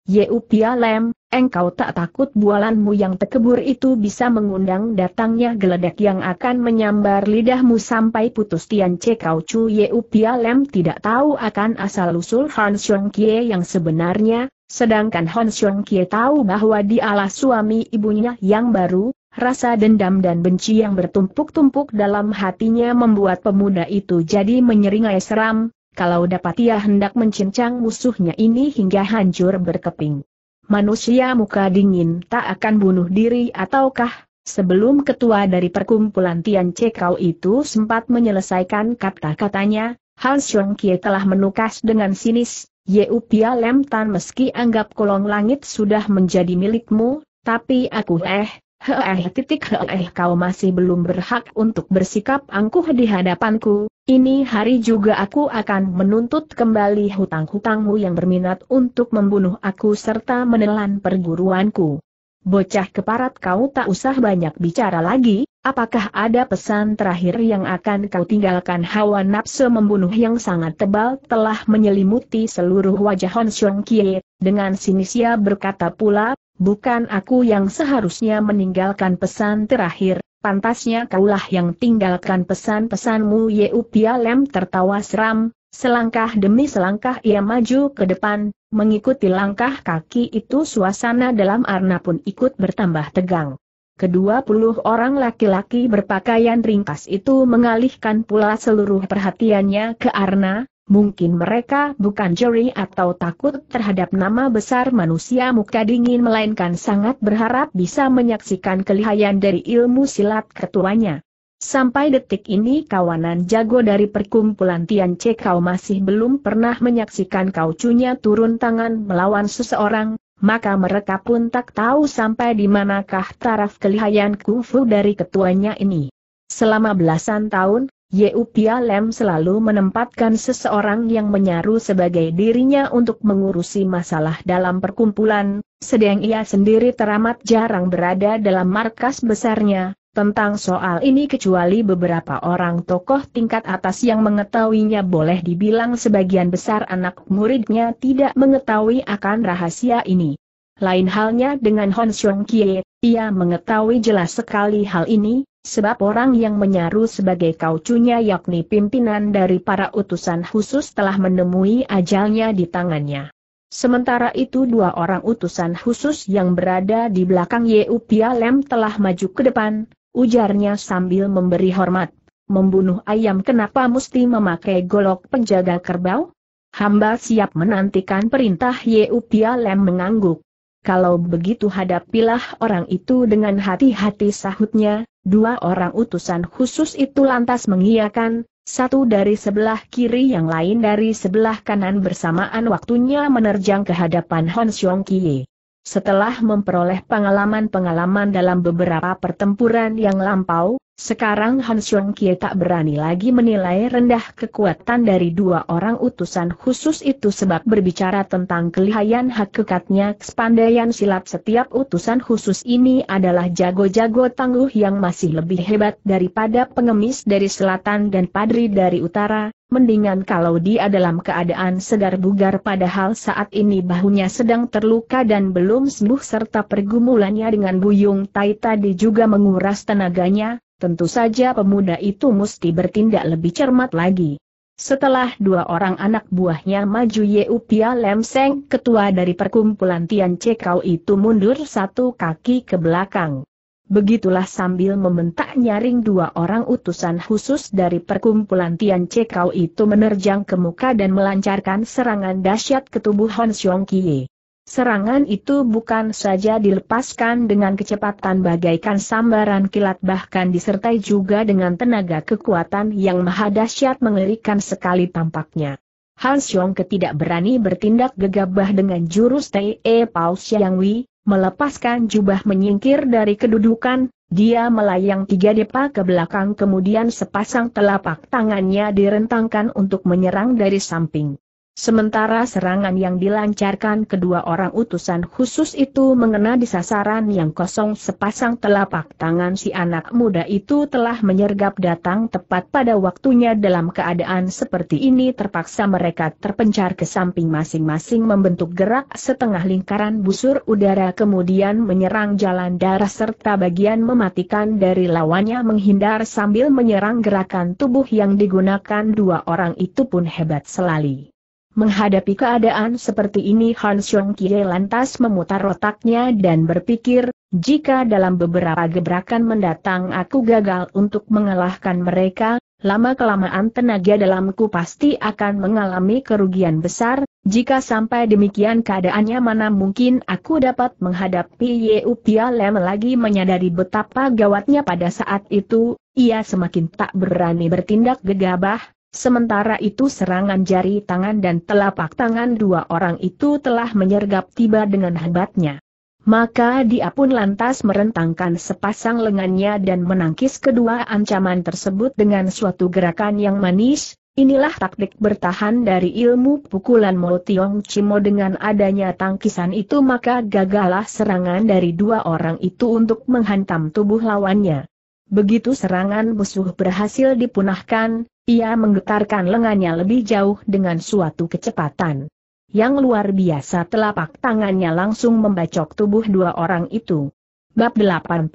Yeupia lem, engkau tak takut bualanmu yang tekebur itu bisa mengundang datangnya geledek yang akan menyambar lidahmu sampai putus Tian Che Kau Chu Yeupia lem tidak tahu akan asal-usul Han Xiong Kie yang sebenarnya, sedangkan Han Xiong Kie tahu bahwa dialah suami ibunya yang baru, Rasa dendam dan benci yang bertumpuk-tumpuk dalam hatinya membuat pemuda itu jadi menyeringai seram, kalau dapat ia hendak mencincang musuhnya ini hingga hancur berkeping. Manusia muka dingin tak akan bunuh diri ataukah, sebelum ketua dari perkumpulan Tian Cekau itu sempat menyelesaikan kata-katanya, Han Xiong Kie telah menukas dengan sinis, Yeu Pia Lem Tan meski anggap kolong langit sudah menjadi milikmu, tapi aku eh, Hei eh, titik eh, eh, kau masih belum berhak untuk bersikap angkuh di hadapanku, ini hari juga aku akan menuntut kembali hutang-hutangmu yang berminat untuk membunuh aku serta menelan perguruanku. Bocah keparat kau tak usah banyak bicara lagi, apakah ada pesan terakhir yang akan kau tinggalkan hawa nafsu membunuh yang sangat tebal telah menyelimuti seluruh wajah Hon Xiong Kie, dengan sinisia berkata pula, bukan aku yang seharusnya meninggalkan pesan terakhir, pantasnya kaulah yang tinggalkan pesan-pesanmu Yeu Pia Lem tertawa seram, selangkah demi selangkah ia maju ke depan, mengikuti langkah kaki itu suasana dalam arna pun ikut bertambah tegang. Kedua puluh orang laki-laki berpakaian ringkas itu mengalihkan pula seluruh perhatiannya ke Arna, Mungkin mereka bukan juri atau takut terhadap nama besar manusia muka dingin melainkan sangat berharap bisa menyaksikan kelihayan dari ilmu silat ketuanya. Sampai detik ini kawanan jago dari perkumpulan Tian kau masih belum pernah menyaksikan kau cunya turun tangan melawan seseorang, maka mereka pun tak tahu sampai di manakah taraf kelihayan kungfu dari ketuanya ini. Selama belasan tahun, Yeu Pia Lem selalu menempatkan seseorang yang menyaru sebagai dirinya untuk mengurusi masalah dalam perkumpulan, sedang ia sendiri teramat jarang berada dalam markas besarnya, tentang soal ini kecuali beberapa orang tokoh tingkat atas yang mengetahuinya boleh dibilang sebagian besar anak muridnya tidak mengetahui akan rahasia ini. Lain halnya dengan Hon Xiong Kie, ia mengetahui jelas sekali hal ini, sebab orang yang menyaru sebagai kaucunya yakni pimpinan dari para utusan khusus telah menemui ajalnya di tangannya. Sementara itu dua orang utusan khusus yang berada di belakang Yeu Lem telah maju ke depan, ujarnya sambil memberi hormat. Membunuh ayam kenapa mesti memakai golok penjaga kerbau? Hamba siap menantikan perintah Yeu Lem mengangguk. Kalau begitu hadapilah orang itu dengan hati-hati sahutnya, dua orang utusan khusus itu lantas mengiyakan, satu dari sebelah kiri yang lain dari sebelah kanan bersamaan waktunya menerjang ke hadapan Hon Xiong Kie. Setelah memperoleh pengalaman-pengalaman dalam beberapa pertempuran yang lampau, sekarang Han Xiong Kie tak berani lagi menilai rendah kekuatan dari dua orang utusan khusus itu sebab berbicara tentang kelihayan hakikatnya kespandaian silat setiap utusan khusus ini adalah jago-jago tangguh yang masih lebih hebat daripada pengemis dari selatan dan padri dari utara, mendingan kalau dia dalam keadaan segar bugar padahal saat ini bahunya sedang terluka dan belum sembuh serta pergumulannya dengan Buyung Tai tadi juga menguras tenaganya, tentu saja pemuda itu mesti bertindak lebih cermat lagi. Setelah dua orang anak buahnya maju Yeupia Lemseng, ketua dari perkumpulan Tian Cekau itu mundur satu kaki ke belakang. Begitulah sambil membentak nyaring dua orang utusan khusus dari perkumpulan Tian Cekau itu menerjang ke muka dan melancarkan serangan dahsyat ke tubuh Hon Xiong Kie. Serangan itu bukan saja dilepaskan dengan kecepatan bagaikan sambaran kilat bahkan disertai juga dengan tenaga kekuatan yang maha dahsyat mengerikan sekali tampaknya. Han Xiong ketidak berani bertindak gegabah dengan jurus Te Pao Xiang Wei, melepaskan jubah menyingkir dari kedudukan, dia melayang tiga depa ke belakang kemudian sepasang telapak tangannya direntangkan untuk menyerang dari samping. Sementara serangan yang dilancarkan kedua orang utusan khusus itu mengena di sasaran yang kosong sepasang telapak tangan si anak muda itu telah menyergap datang tepat pada waktunya dalam keadaan seperti ini terpaksa mereka terpencar ke samping masing-masing membentuk gerak setengah lingkaran busur udara kemudian menyerang jalan darah serta bagian mematikan dari lawannya menghindar sambil menyerang gerakan tubuh yang digunakan dua orang itu pun hebat selali. Menghadapi keadaan seperti ini Han Xiong Kie lantas memutar otaknya dan berpikir, jika dalam beberapa gebrakan mendatang aku gagal untuk mengalahkan mereka, lama-kelamaan tenaga dalamku pasti akan mengalami kerugian besar, jika sampai demikian keadaannya mana mungkin aku dapat menghadapi Ye Pia Lem lagi menyadari betapa gawatnya pada saat itu, ia semakin tak berani bertindak gegabah, Sementara itu serangan jari tangan dan telapak tangan dua orang itu telah menyergap tiba dengan hebatnya. Maka dia pun lantas merentangkan sepasang lengannya dan menangkis kedua ancaman tersebut dengan suatu gerakan yang manis, inilah taktik bertahan dari ilmu pukulan Mo Tiong Chimo dengan adanya tangkisan itu maka gagalah serangan dari dua orang itu untuk menghantam tubuh lawannya. Begitu serangan musuh berhasil dipunahkan, ia menggetarkan lengannya lebih jauh dengan suatu kecepatan. Yang luar biasa telapak tangannya langsung membacok tubuh dua orang itu. Bab 80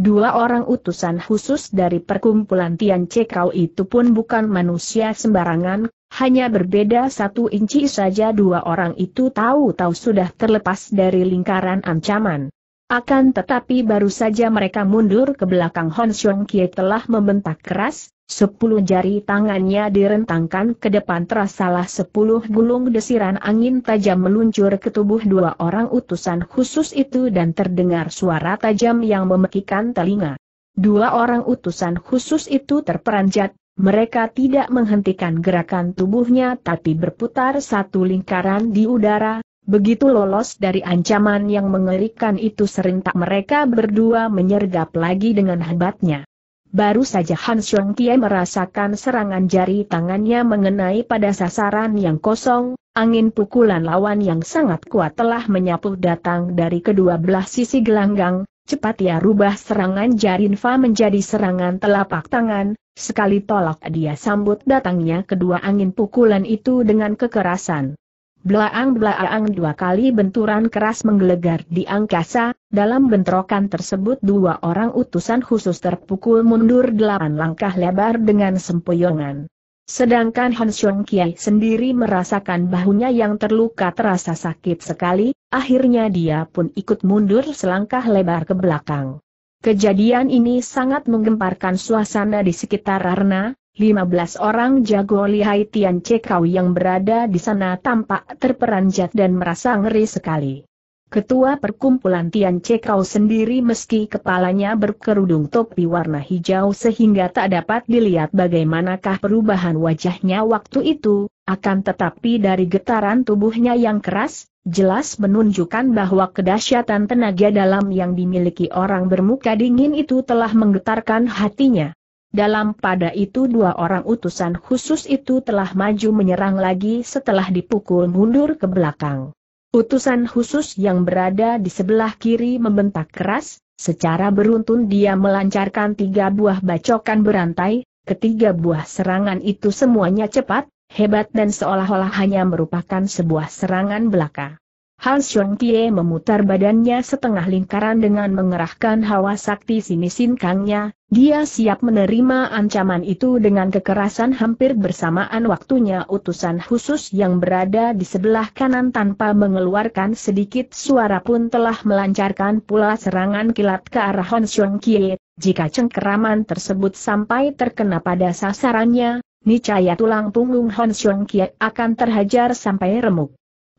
Dua orang utusan khusus dari perkumpulan Tian Cekau itu pun bukan manusia sembarangan, hanya berbeda satu inci saja dua orang itu tahu-tahu sudah terlepas dari lingkaran ancaman. Akan tetapi baru saja mereka mundur ke belakang Hon Xiong Kie telah membentak keras, sepuluh jari tangannya direntangkan ke depan terasalah sepuluh gulung desiran angin tajam meluncur ke tubuh dua orang utusan khusus itu dan terdengar suara tajam yang memekikan telinga. Dua orang utusan khusus itu terperanjat, mereka tidak menghentikan gerakan tubuhnya tapi berputar satu lingkaran di udara, Begitu lolos dari ancaman yang mengerikan itu serentak mereka berdua menyergap lagi dengan hebatnya. Baru saja Han Xiong Kie merasakan serangan jari tangannya mengenai pada sasaran yang kosong, angin pukulan lawan yang sangat kuat telah menyapu datang dari kedua belah sisi gelanggang, cepat ia rubah serangan jari Nfa menjadi serangan telapak tangan, sekali tolak dia sambut datangnya kedua angin pukulan itu dengan kekerasan. Belaang-belaang dua kali benturan keras menggelegar di angkasa, dalam bentrokan tersebut dua orang utusan khusus terpukul mundur delapan langkah lebar dengan sempoyongan. Sedangkan Han Xiong Kiai sendiri merasakan bahunya yang terluka terasa sakit sekali, akhirnya dia pun ikut mundur selangkah lebar ke belakang. Kejadian ini sangat menggemparkan suasana di sekitar Arna, 15 orang jago lihai Tian Cekau yang berada di sana tampak terperanjat dan merasa ngeri sekali. Ketua perkumpulan Tian Cekau sendiri meski kepalanya berkerudung topi warna hijau sehingga tak dapat dilihat bagaimanakah perubahan wajahnya waktu itu, akan tetapi dari getaran tubuhnya yang keras, jelas menunjukkan bahwa kedahsyatan tenaga dalam yang dimiliki orang bermuka dingin itu telah menggetarkan hatinya. Dalam pada itu dua orang utusan khusus itu telah maju menyerang lagi setelah dipukul mundur ke belakang. Utusan khusus yang berada di sebelah kiri membentak keras, secara beruntun dia melancarkan tiga buah bacokan berantai, ketiga buah serangan itu semuanya cepat, hebat dan seolah-olah hanya merupakan sebuah serangan belaka. Han Xiong Tie memutar badannya setengah lingkaran dengan mengerahkan hawa sakti sinisin kangnya, dia siap menerima ancaman itu dengan kekerasan hampir bersamaan waktunya utusan khusus yang berada di sebelah kanan tanpa mengeluarkan sedikit suara pun telah melancarkan pula serangan kilat ke arah Hon Xiong Kie. Jika cengkeraman tersebut sampai terkena pada sasarannya, niscaya tulang punggung Hon Xiong Kie akan terhajar sampai remuk.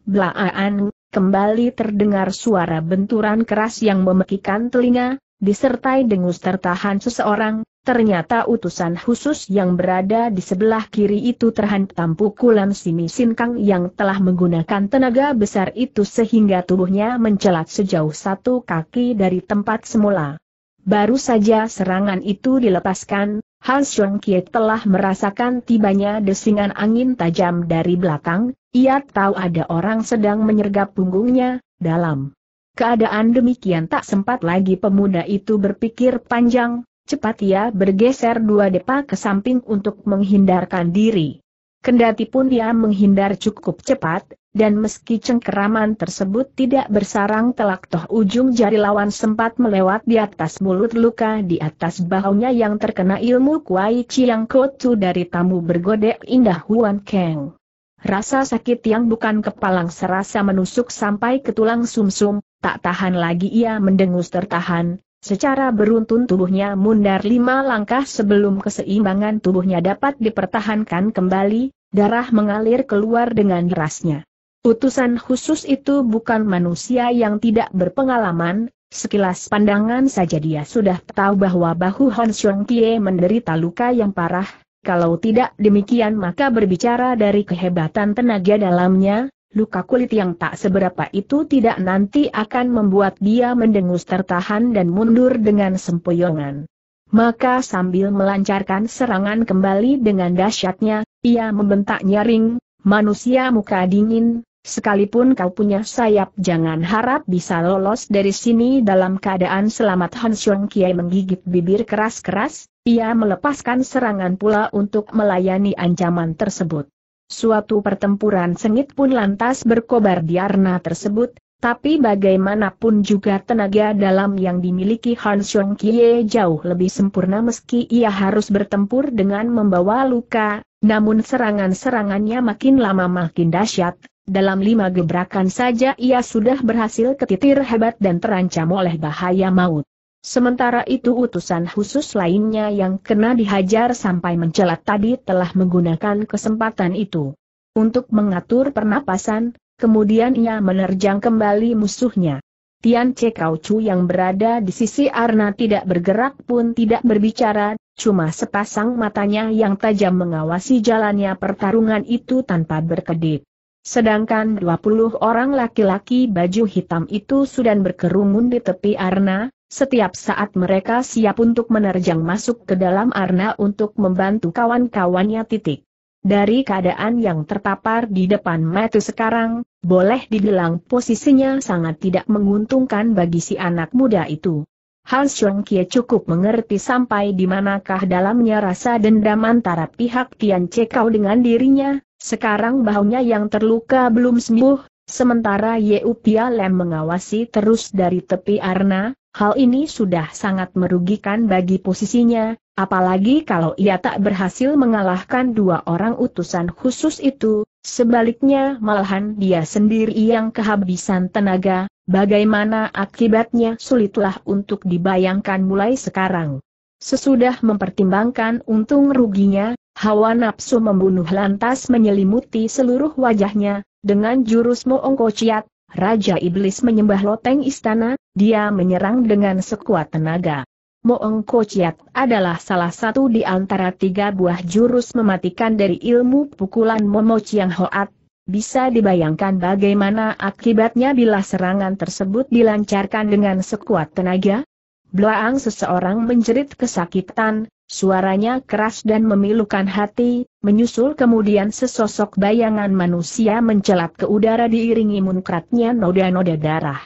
Blaaan, kembali terdengar suara benturan keras yang memekikan telinga, disertai dengus tertahan seseorang, ternyata utusan khusus yang berada di sebelah kiri itu terhantam pukulan Simi Sinkang yang telah menggunakan tenaga besar itu sehingga tubuhnya mencelat sejauh satu kaki dari tempat semula. Baru saja serangan itu dilepaskan, Han Xiong Kie telah merasakan tibanya desingan angin tajam dari belakang, ia tahu ada orang sedang menyergap punggungnya, dalam Keadaan demikian tak sempat lagi pemuda itu berpikir panjang, cepat ia bergeser dua depa ke samping untuk menghindarkan diri. Kendati pun dia menghindar cukup cepat, dan meski cengkeraman tersebut tidak bersarang telak toh ujung jari lawan sempat melewat di atas mulut luka di atas bahunya yang terkena ilmu Kuai Chiang Kotu dari tamu bergodek indah Huan Keng. Rasa sakit yang bukan kepalang serasa menusuk sampai ke tulang sumsum, -sum, Tak tahan lagi ia mendengus tertahan, secara beruntun tubuhnya mundar lima langkah sebelum keseimbangan tubuhnya dapat dipertahankan kembali, darah mengalir keluar dengan derasnya. Utusan khusus itu bukan manusia yang tidak berpengalaman, sekilas pandangan saja dia sudah tahu bahwa bahu Hon Xiong Kie menderita luka yang parah, kalau tidak demikian maka berbicara dari kehebatan tenaga dalamnya, luka kulit yang tak seberapa itu tidak nanti akan membuat dia mendengus tertahan dan mundur dengan sempoyongan. Maka sambil melancarkan serangan kembali dengan dahsyatnya, ia membentak nyaring, manusia muka dingin, sekalipun kau punya sayap jangan harap bisa lolos dari sini dalam keadaan selamat Han Xiong Kiai menggigit bibir keras-keras, ia melepaskan serangan pula untuk melayani ancaman tersebut. Suatu pertempuran sengit pun lantas berkobar di arna tersebut, tapi bagaimanapun juga tenaga dalam yang dimiliki Han Xiong Kie jauh lebih sempurna meski ia harus bertempur dengan membawa luka, namun serangan-serangannya makin lama makin dahsyat, dalam lima gebrakan saja ia sudah berhasil ketitir hebat dan terancam oleh bahaya maut. Sementara itu utusan khusus lainnya yang kena dihajar sampai mencelat tadi telah menggunakan kesempatan itu. Untuk mengatur pernapasan, kemudian ia menerjang kembali musuhnya. Tian Kau Chu yang berada di sisi Arna tidak bergerak pun tidak berbicara, cuma sepasang matanya yang tajam mengawasi jalannya pertarungan itu tanpa berkedip. Sedangkan 20 orang laki-laki baju hitam itu sudah berkerumun di tepi Arna, setiap saat mereka siap untuk menerjang masuk ke dalam arna untuk membantu kawan-kawannya titik. Dari keadaan yang terpapar di depan mata sekarang, boleh dibilang posisinya sangat tidak menguntungkan bagi si anak muda itu. Han Xiong Kie cukup mengerti sampai di manakah dalamnya rasa dendam antara pihak Tian Cekau dengan dirinya, sekarang bahunya yang terluka belum sembuh, sementara Yeu Pia Lem mengawasi terus dari tepi arna, Hal ini sudah sangat merugikan bagi posisinya, apalagi kalau ia tak berhasil mengalahkan dua orang utusan khusus itu, sebaliknya malahan dia sendiri yang kehabisan tenaga, bagaimana akibatnya sulitlah untuk dibayangkan mulai sekarang. Sesudah mempertimbangkan untung ruginya, hawa nafsu membunuh lantas menyelimuti seluruh wajahnya, dengan jurus Moongkociat, Raja Iblis menyembah loteng istana, dia menyerang dengan sekuat tenaga. Moong Kociat adalah salah satu di antara tiga buah jurus mematikan dari ilmu pukulan Momo Chiang Hoat. Bisa dibayangkan bagaimana akibatnya bila serangan tersebut dilancarkan dengan sekuat tenaga? Belaang seseorang menjerit kesakitan, Suaranya keras dan memilukan hati, menyusul kemudian sesosok bayangan manusia mencelat ke udara diiringi munkratnya noda-noda darah.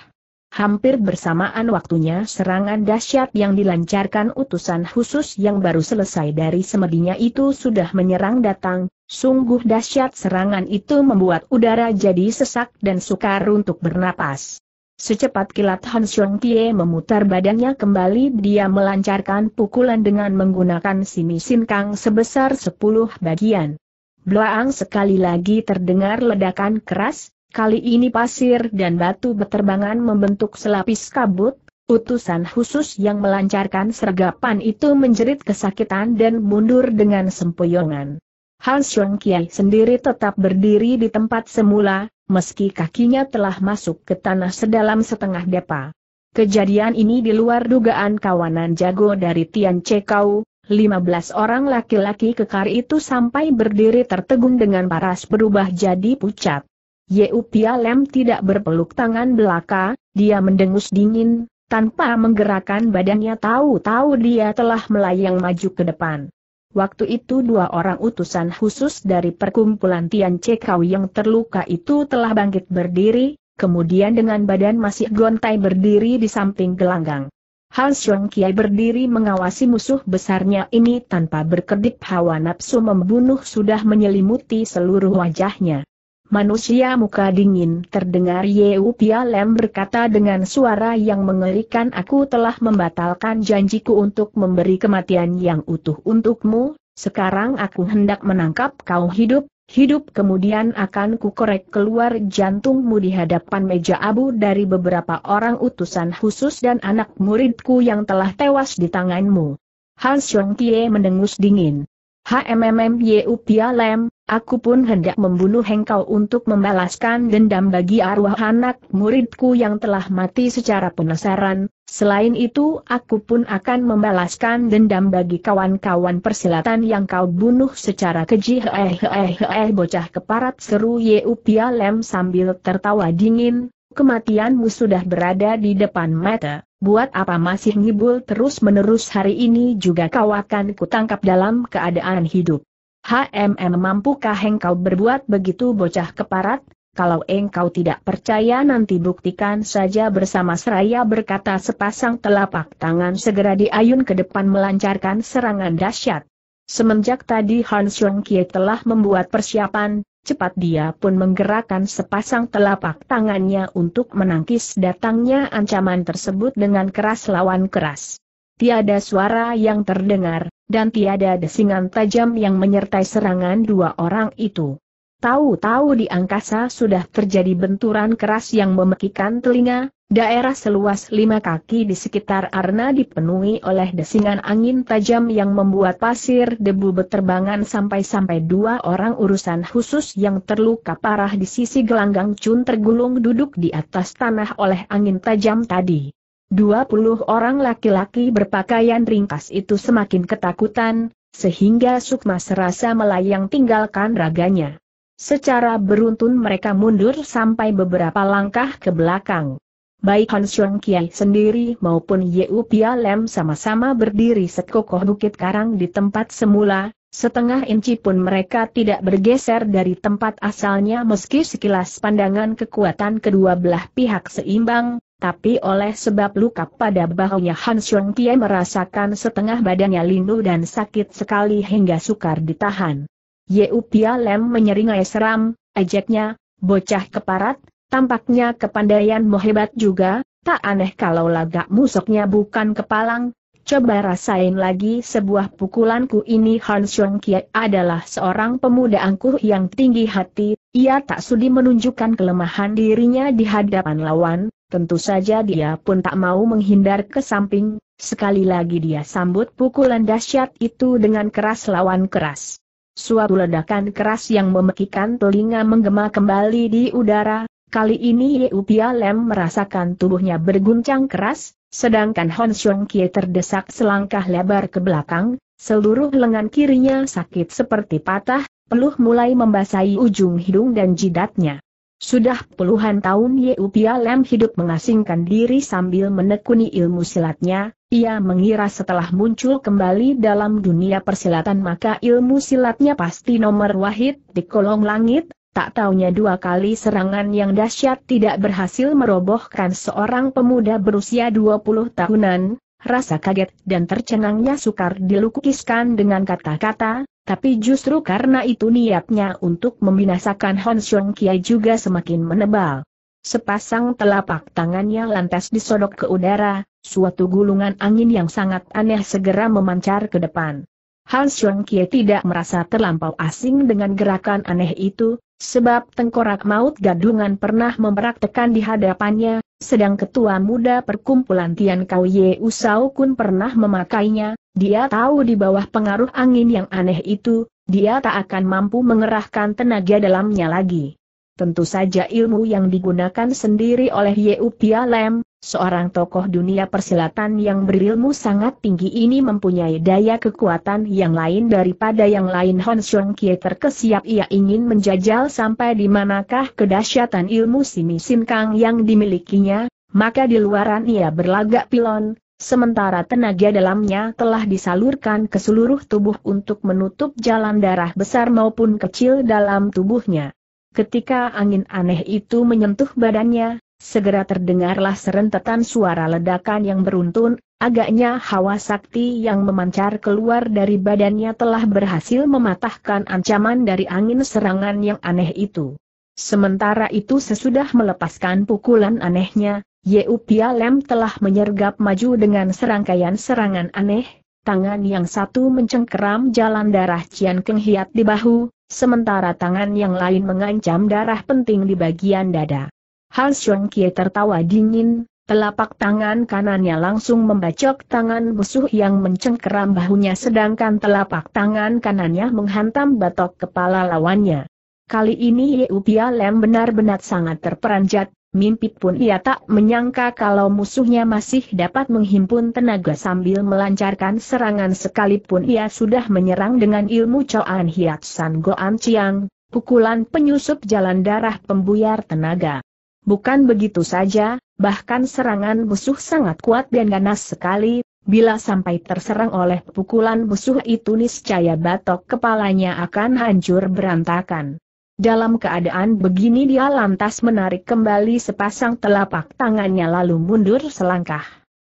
Hampir bersamaan waktunya serangan dahsyat yang dilancarkan utusan khusus yang baru selesai dari semedinya itu sudah menyerang datang, sungguh dahsyat serangan itu membuat udara jadi sesak dan sukar untuk bernapas. Secepat kilat Han Xiong memutar badannya kembali dia melancarkan pukulan dengan menggunakan sini kang sebesar sepuluh bagian. Blaang sekali lagi terdengar ledakan keras, kali ini pasir dan batu beterbangan membentuk selapis kabut, utusan khusus yang melancarkan sergapan itu menjerit kesakitan dan mundur dengan sempoyongan. Han Xiong sendiri tetap berdiri di tempat semula, meski kakinya telah masuk ke tanah sedalam setengah depa. Kejadian ini di luar dugaan kawanan jago dari Tian Cekau, 15 orang laki-laki kekar itu sampai berdiri tertegun dengan paras berubah jadi pucat. Yeu Pia Lem tidak berpeluk tangan belaka, dia mendengus dingin, tanpa menggerakkan badannya tahu-tahu dia telah melayang maju ke depan. Waktu itu dua orang utusan khusus dari perkumpulan Tian Chekau yang terluka itu telah bangkit berdiri, kemudian dengan badan masih gontai berdiri di samping gelanggang. Han Xiong Kiai berdiri mengawasi musuh besarnya ini tanpa berkedip hawa nafsu membunuh sudah menyelimuti seluruh wajahnya. Manusia muka dingin terdengar Yeu Pia Lem berkata dengan suara yang mengerikan aku telah membatalkan janjiku untuk memberi kematian yang utuh untukmu, sekarang aku hendak menangkap kau hidup, hidup kemudian akan kukorek keluar jantungmu di hadapan meja abu dari beberapa orang utusan khusus dan anak muridku yang telah tewas di tanganmu. Hans Xiong Tie mendengus dingin. HMMMYU Pialem, aku pun hendak membunuh engkau untuk membalaskan dendam bagi arwah anak muridku yang telah mati secara penasaran, selain itu aku pun akan membalaskan dendam bagi kawan-kawan persilatan yang kau bunuh secara keji Eh eh eh, bocah keparat seru Yeu Pialem sambil tertawa dingin, kematianmu sudah berada di depan mata. Buat apa masih ngibul terus-menerus hari ini juga kau akan kutangkap dalam keadaan hidup. HMM mampukah engkau berbuat begitu bocah keparat? Kalau engkau tidak percaya nanti buktikan saja bersama seraya berkata sepasang telapak tangan segera diayun ke depan melancarkan serangan dahsyat. Semenjak tadi Han Xiong Kie telah membuat persiapan, Cepat dia pun menggerakkan sepasang telapak tangannya untuk menangkis datangnya ancaman tersebut dengan keras lawan keras. Tiada suara yang terdengar, dan tiada desingan tajam yang menyertai serangan dua orang itu. Tahu-tahu di angkasa sudah terjadi benturan keras yang memekikan telinga, Daerah seluas lima kaki di sekitar Arna dipenuhi oleh desingan angin tajam yang membuat pasir debu berterbangan sampai-sampai dua orang urusan khusus yang terluka parah di sisi gelanggang Cun tergulung duduk di atas tanah oleh angin tajam tadi. Dua puluh orang laki-laki berpakaian ringkas itu semakin ketakutan, sehingga Sukma serasa melayang tinggalkan raganya. Secara beruntun mereka mundur sampai beberapa langkah ke belakang baik Han Xiong Kiai sendiri maupun Yeu Pia Lem sama-sama berdiri sekokoh bukit karang di tempat semula, setengah inci pun mereka tidak bergeser dari tempat asalnya meski sekilas pandangan kekuatan kedua belah pihak seimbang, tapi oleh sebab luka pada bahunya Han Xiong Kiai merasakan setengah badannya linu dan sakit sekali hingga sukar ditahan. Yeu Pia Lem menyeringai seram, ejeknya, bocah keparat, Tampaknya kepandaianmu hebat juga, tak aneh kalau lagak musoknya bukan kepalang. Coba rasain lagi sebuah pukulanku ini Han Xiong Kiat adalah seorang pemuda angkuh yang tinggi hati, ia tak sudi menunjukkan kelemahan dirinya di hadapan lawan, tentu saja dia pun tak mau menghindar ke samping, sekali lagi dia sambut pukulan dahsyat itu dengan keras lawan keras. Suatu ledakan keras yang memekikan telinga menggema kembali di udara, Kali ini Yeu Pia Lem merasakan tubuhnya berguncang keras, sedangkan Hon Xiong Kie terdesak selangkah lebar ke belakang, seluruh lengan kirinya sakit seperti patah, peluh mulai membasahi ujung hidung dan jidatnya. Sudah puluhan tahun Yeu Pia Lem hidup mengasingkan diri sambil menekuni ilmu silatnya, ia mengira setelah muncul kembali dalam dunia persilatan maka ilmu silatnya pasti nomor wahid di kolong langit, Tak taunya dua kali serangan yang dahsyat tidak berhasil merobohkan seorang pemuda berusia 20 tahunan, rasa kaget dan tercengangnya sukar dilukiskan dengan kata-kata, tapi justru karena itu niatnya untuk membinasakan Hon Xiong Kiai juga semakin menebal. Sepasang telapak tangannya lantas disodok ke udara, suatu gulungan angin yang sangat aneh segera memancar ke depan. Han Xiong Kie tidak merasa terlampau asing dengan gerakan aneh itu, sebab tengkorak maut gadungan pernah mempraktekan di hadapannya, sedang ketua muda perkumpulan Tian Kau Ye Usau Kun pernah memakainya, dia tahu di bawah pengaruh angin yang aneh itu, dia tak akan mampu mengerahkan tenaga dalamnya lagi. Tentu saja ilmu yang digunakan sendiri oleh Yeu Pia Lem, seorang tokoh dunia persilatan yang berilmu sangat tinggi ini mempunyai daya kekuatan yang lain daripada yang lain Hon Xiong Kie terkesiap ia ingin menjajal sampai di manakah kedahsyatan ilmu Simi Sin Kang yang dimilikinya, maka di luaran ia berlagak pilon, sementara tenaga dalamnya telah disalurkan ke seluruh tubuh untuk menutup jalan darah besar maupun kecil dalam tubuhnya. Ketika angin aneh itu menyentuh badannya, segera terdengarlah serentetan suara ledakan yang beruntun, agaknya hawa sakti yang memancar keluar dari badannya telah berhasil mematahkan ancaman dari angin serangan yang aneh itu. Sementara itu sesudah melepaskan pukulan anehnya, Yeu Pia Lem telah menyergap maju dengan serangkaian serangan aneh, tangan yang satu mencengkeram jalan darah Cian Keng Hiat di bahu, sementara tangan yang lain mengancam darah penting di bagian dada. Hal Xiong Kie tertawa dingin, telapak tangan kanannya langsung membacok tangan musuh yang mencengkeram bahunya sedangkan telapak tangan kanannya menghantam batok kepala lawannya. Kali ini Yeu Lem benar-benar sangat terperanjat, Mimpi pun ia tak menyangka kalau musuhnya masih dapat menghimpun tenaga sambil melancarkan serangan sekalipun ia sudah menyerang dengan ilmu Coan Hiat San Goan Chiang, pukulan penyusup jalan darah pembuyar tenaga. Bukan begitu saja, bahkan serangan musuh sangat kuat dan ganas sekali, bila sampai terserang oleh pukulan musuh itu niscaya batok kepalanya akan hancur berantakan. Dalam keadaan begini dia lantas menarik kembali sepasang telapak tangannya lalu mundur selangkah.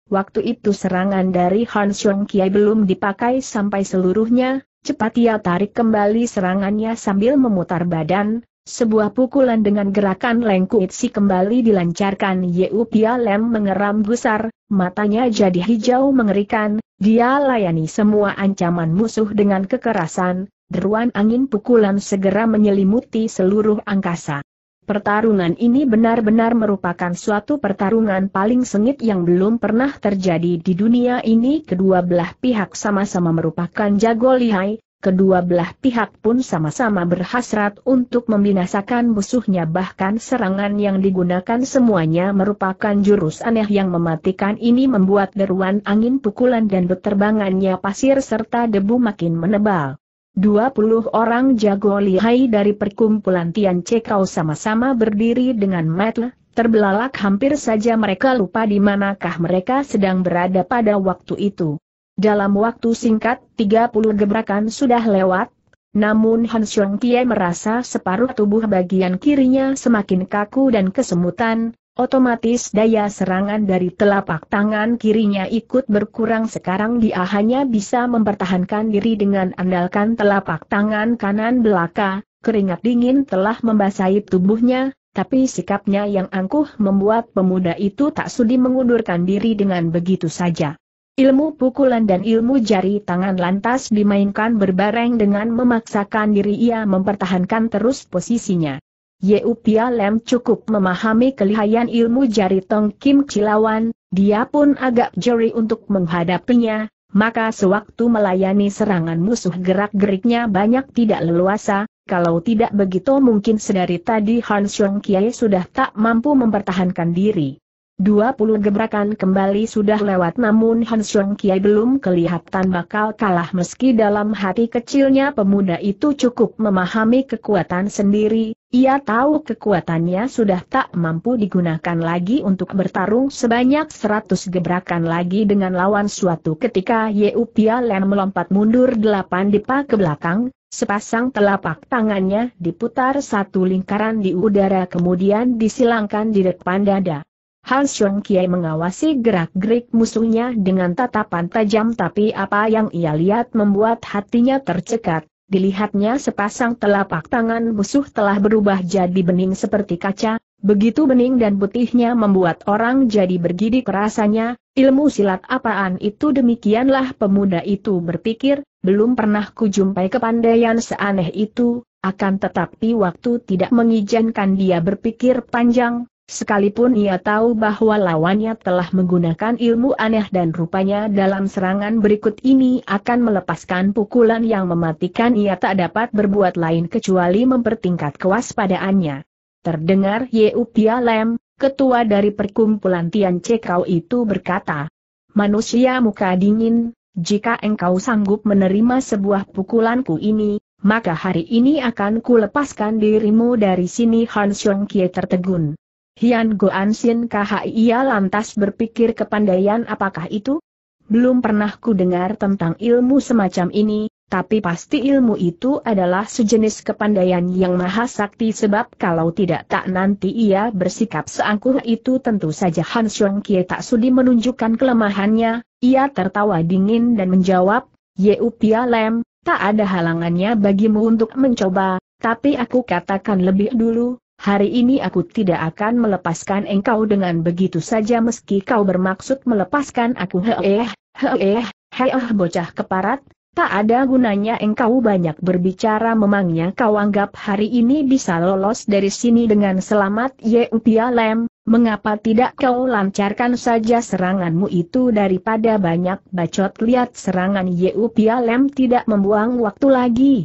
Waktu itu serangan dari Han Xiong Kiai belum dipakai sampai seluruhnya, cepat ia tarik kembali serangannya sambil memutar badan, sebuah pukulan dengan gerakan lengku itsi kembali dilancarkan Yeu Pia Lem mengeram gusar, matanya jadi hijau mengerikan, dia layani semua ancaman musuh dengan kekerasan, deruan angin pukulan segera menyelimuti seluruh angkasa. Pertarungan ini benar-benar merupakan suatu pertarungan paling sengit yang belum pernah terjadi di dunia ini. Kedua belah pihak sama-sama merupakan jago lihai, kedua belah pihak pun sama-sama berhasrat untuk membinasakan musuhnya bahkan serangan yang digunakan semuanya merupakan jurus aneh yang mematikan ini membuat deruan angin pukulan dan beterbangannya pasir serta debu makin menebal. 20 orang jago lihai dari perkumpulan Tian Cekau sama-sama berdiri dengan metal, terbelalak hampir saja mereka lupa di manakah mereka sedang berada pada waktu itu. Dalam waktu singkat tiga puluh gebrakan sudah lewat, namun Han Xiong Tie merasa separuh tubuh bagian kirinya semakin kaku dan kesemutan, Otomatis daya serangan dari telapak tangan kirinya ikut berkurang sekarang dia hanya bisa mempertahankan diri dengan andalkan telapak tangan kanan belaka, keringat dingin telah membasahi tubuhnya, tapi sikapnya yang angkuh membuat pemuda itu tak sudi mengundurkan diri dengan begitu saja. Ilmu pukulan dan ilmu jari tangan lantas dimainkan berbareng dengan memaksakan diri ia mempertahankan terus posisinya. Yeu Pia Lem cukup memahami kelihayan ilmu jari Tong Kim Cilawan, dia pun agak jeri untuk menghadapinya, maka sewaktu melayani serangan musuh gerak-geriknya banyak tidak leluasa, kalau tidak begitu mungkin sedari tadi Han Xiong Kiai sudah tak mampu mempertahankan diri. 20 gebrakan kembali sudah lewat namun Han Sung Kiai belum kelihatan bakal kalah meski dalam hati kecilnya pemuda itu cukup memahami kekuatan sendiri, ia tahu kekuatannya sudah tak mampu digunakan lagi untuk bertarung sebanyak seratus gebrakan lagi dengan lawan suatu ketika Yeu Pia Lem melompat mundur 8 dipa ke belakang, Sepasang telapak tangannya diputar satu lingkaran di udara kemudian disilangkan di depan dada. Han Sung Kiai mengawasi gerak-gerik musuhnya dengan tatapan tajam tapi apa yang ia lihat membuat hatinya tercekat, dilihatnya sepasang telapak tangan musuh telah berubah jadi bening seperti kaca, begitu bening dan putihnya membuat orang jadi bergidik rasanya, ilmu silat apaan itu demikianlah pemuda itu berpikir, belum pernah kujumpai kepandaian seaneh itu, akan tetapi waktu tidak mengizinkan dia berpikir panjang, Sekalipun ia tahu bahwa lawannya telah menggunakan ilmu aneh dan rupanya dalam serangan berikut ini akan melepaskan pukulan yang mematikan ia tak dapat berbuat lain kecuali mempertingkat kewaspadaannya. Terdengar Yeu Pia Lem, ketua dari perkumpulan Tian Cekau itu berkata, Manusia muka dingin, jika engkau sanggup menerima sebuah pukulanku ini, maka hari ini akan kulepaskan dirimu dari sini Han Xiong Kie tertegun. Hian Goan Sin ia lantas berpikir kepandaian apakah itu? Belum pernah ku dengar tentang ilmu semacam ini, tapi pasti ilmu itu adalah sejenis kepandaian yang maha sakti sebab kalau tidak tak nanti ia bersikap seangkuh itu tentu saja Han Xiong Kie tak sudi menunjukkan kelemahannya, ia tertawa dingin dan menjawab, Yeu Pia Lem, tak ada halangannya bagimu untuk mencoba, tapi aku katakan lebih dulu, Hari ini aku tidak akan melepaskan engkau dengan begitu saja meski kau bermaksud melepaskan aku heeh, heeh, heeh bocah keparat, tak ada gunanya engkau banyak berbicara memangnya kau anggap hari ini bisa lolos dari sini dengan selamat Yeupia Lem, mengapa tidak kau lancarkan saja seranganmu itu daripada banyak bacot lihat serangan Yeupia Lem tidak membuang waktu lagi.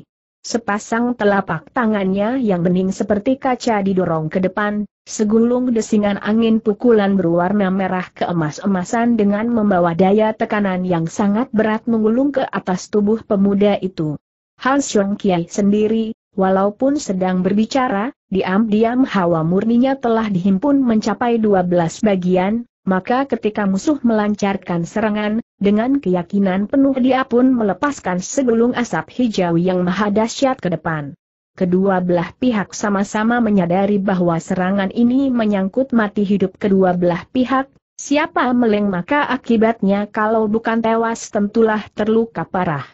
Sepasang telapak tangannya yang bening seperti kaca didorong ke depan, segulung desingan angin pukulan berwarna merah keemas-emasan dengan membawa daya tekanan yang sangat berat menggulung ke atas tubuh pemuda itu. Hans Yong Kiai sendiri, walaupun sedang berbicara, diam-diam hawa murninya telah dihimpun mencapai 12 bagian, maka ketika musuh melancarkan serangan, dengan keyakinan penuh dia pun melepaskan segelung asap hijau yang maha dahsyat ke depan. Kedua belah pihak sama-sama menyadari bahwa serangan ini menyangkut mati hidup kedua belah pihak, siapa meleng maka akibatnya kalau bukan tewas tentulah terluka parah.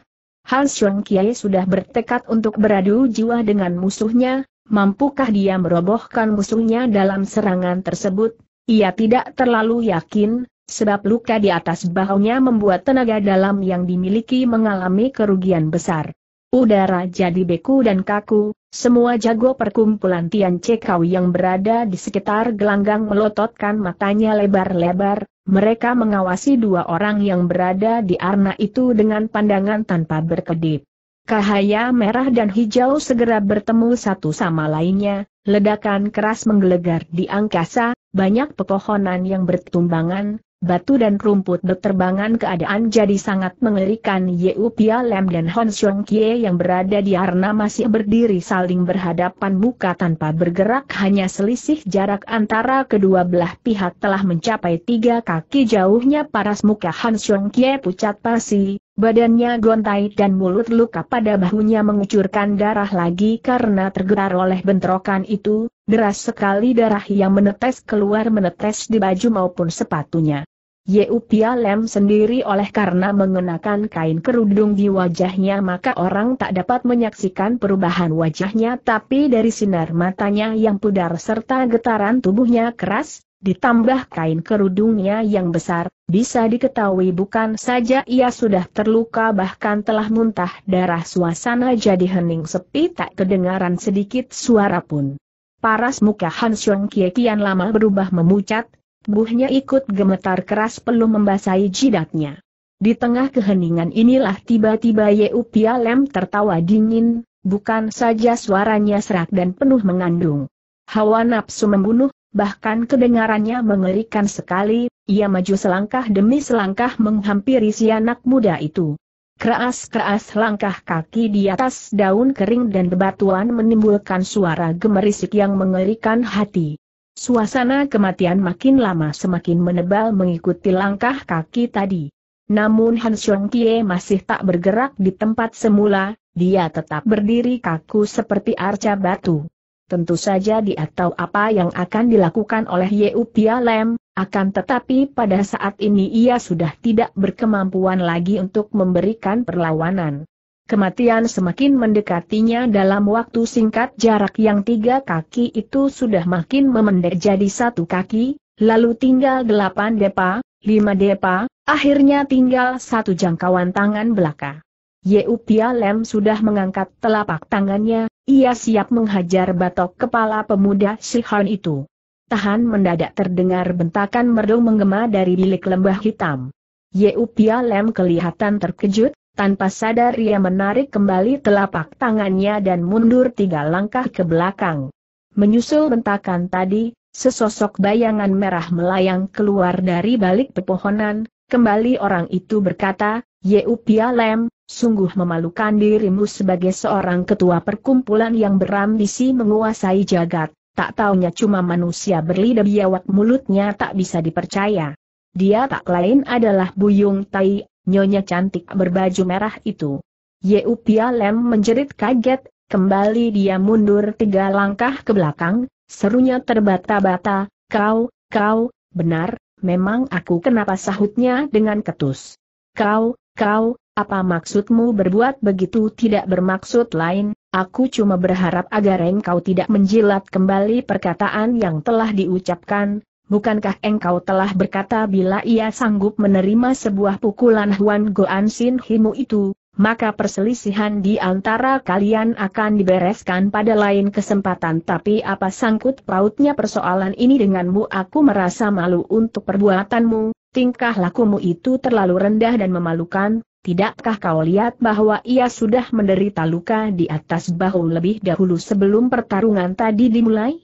Han Xiong Kiai sudah bertekad untuk beradu jiwa dengan musuhnya, mampukah dia merobohkan musuhnya dalam serangan tersebut, ia tidak terlalu yakin, sebab luka di atas bahunya membuat tenaga dalam yang dimiliki mengalami kerugian besar. Udara jadi beku dan kaku, semua jago perkumpulan Tian Cekau yang berada di sekitar gelanggang melototkan matanya lebar-lebar, mereka mengawasi dua orang yang berada di arna itu dengan pandangan tanpa berkedip. Cahaya merah dan hijau segera bertemu satu sama lainnya, ledakan keras menggelegar di angkasa, banyak pepohonan yang bertumbangan, batu dan rumput berterbangan keadaan jadi sangat mengerikan Yeu Pia Lem dan Hon Xiong Kie yang berada di arna masih berdiri saling berhadapan muka tanpa bergerak hanya selisih jarak antara kedua belah pihak telah mencapai tiga kaki jauhnya paras muka Hon Xiong Kie pucat pasi, Badannya gontai dan mulut luka pada bahunya mengucurkan darah lagi karena tergetar oleh bentrokan itu, deras sekali darah yang menetes keluar menetes di baju maupun sepatunya. Yeu Pia lem sendiri oleh karena mengenakan kain kerudung di wajahnya maka orang tak dapat menyaksikan perubahan wajahnya tapi dari sinar matanya yang pudar serta getaran tubuhnya keras, Ditambah kain kerudungnya yang besar, bisa diketahui bukan saja ia sudah terluka bahkan telah muntah darah suasana jadi hening sepi tak kedengaran sedikit suara pun. Paras muka Han Xiong Kie kian lama berubah memucat, buhnya ikut gemetar keras perlu membasahi jidatnya. Di tengah keheningan inilah tiba-tiba Ye Upia Lem tertawa dingin, Bukan saja suaranya serak dan penuh mengandung hawa nafsu membunuh, bahkan kedengarannya mengerikan sekali, ia maju selangkah demi selangkah menghampiri si anak muda itu. Keras-keras langkah kaki di atas daun kering dan bebatuan menimbulkan suara gemerisik yang mengerikan hati. Suasana kematian makin lama semakin menebal mengikuti langkah kaki tadi. Namun Han Xiong Kie masih tak bergerak di tempat semula, dia tetap berdiri kaku seperti arca batu tentu saja dia tahu apa yang akan dilakukan oleh Yeu Pia Lem, akan tetapi pada saat ini ia sudah tidak berkemampuan lagi untuk memberikan perlawanan. Kematian semakin mendekatinya dalam waktu singkat jarak yang tiga kaki itu sudah makin memendek jadi satu kaki, lalu tinggal delapan depa, lima depa, akhirnya tinggal satu jangkauan tangan belaka. Yeu Pia Lem sudah mengangkat telapak tangannya, ia siap menghajar batok kepala pemuda Han itu. Tahan mendadak terdengar bentakan merdu menggema dari bilik lembah hitam. Upia Lem kelihatan terkejut, tanpa sadar ia menarik kembali telapak tangannya dan mundur tiga langkah ke belakang. Menyusul bentakan tadi, sesosok bayangan merah melayang keluar dari balik pepohonan, kembali orang itu berkata, Upia Lem, sungguh memalukan dirimu sebagai seorang ketua perkumpulan yang berambisi menguasai jagat, tak taunya cuma manusia berlidah biawak mulutnya tak bisa dipercaya. Dia tak lain adalah Buyung Tai, nyonya cantik berbaju merah itu. Yeu Pia Lem menjerit kaget, kembali dia mundur tiga langkah ke belakang, serunya terbata-bata, kau, kau, benar, memang aku kenapa sahutnya dengan ketus. Kau, kau, apa maksudmu berbuat begitu tidak bermaksud lain, aku cuma berharap agar engkau tidak menjilat kembali perkataan yang telah diucapkan, bukankah engkau telah berkata bila ia sanggup menerima sebuah pukulan Huan Goan Sin Himu itu, maka perselisihan di antara kalian akan dibereskan pada lain kesempatan tapi apa sangkut pautnya persoalan ini denganmu aku merasa malu untuk perbuatanmu, tingkah lakumu itu terlalu rendah dan memalukan, Tidakkah kau lihat bahwa ia sudah menderita luka di atas bahu lebih dahulu sebelum pertarungan tadi dimulai?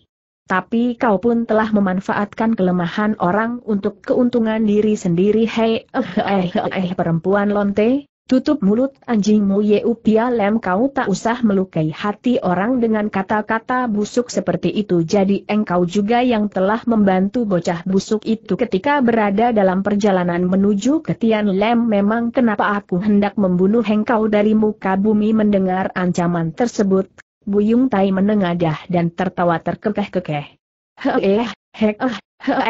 Tapi kau pun telah memanfaatkan kelemahan orang untuk keuntungan diri sendiri. Hei, eh, eh, eh, eh perempuan lonte, Tutup mulut anjingmu Yeupia Lem kau tak usah melukai hati orang dengan kata-kata busuk seperti itu jadi engkau juga yang telah membantu bocah busuk itu ketika berada dalam perjalanan menuju ke Tian Lem memang kenapa aku hendak membunuh engkau dari muka bumi mendengar ancaman tersebut. Buyung Tai menengadah dan tertawa terkekeh-kekeh. heeh. heh, eh,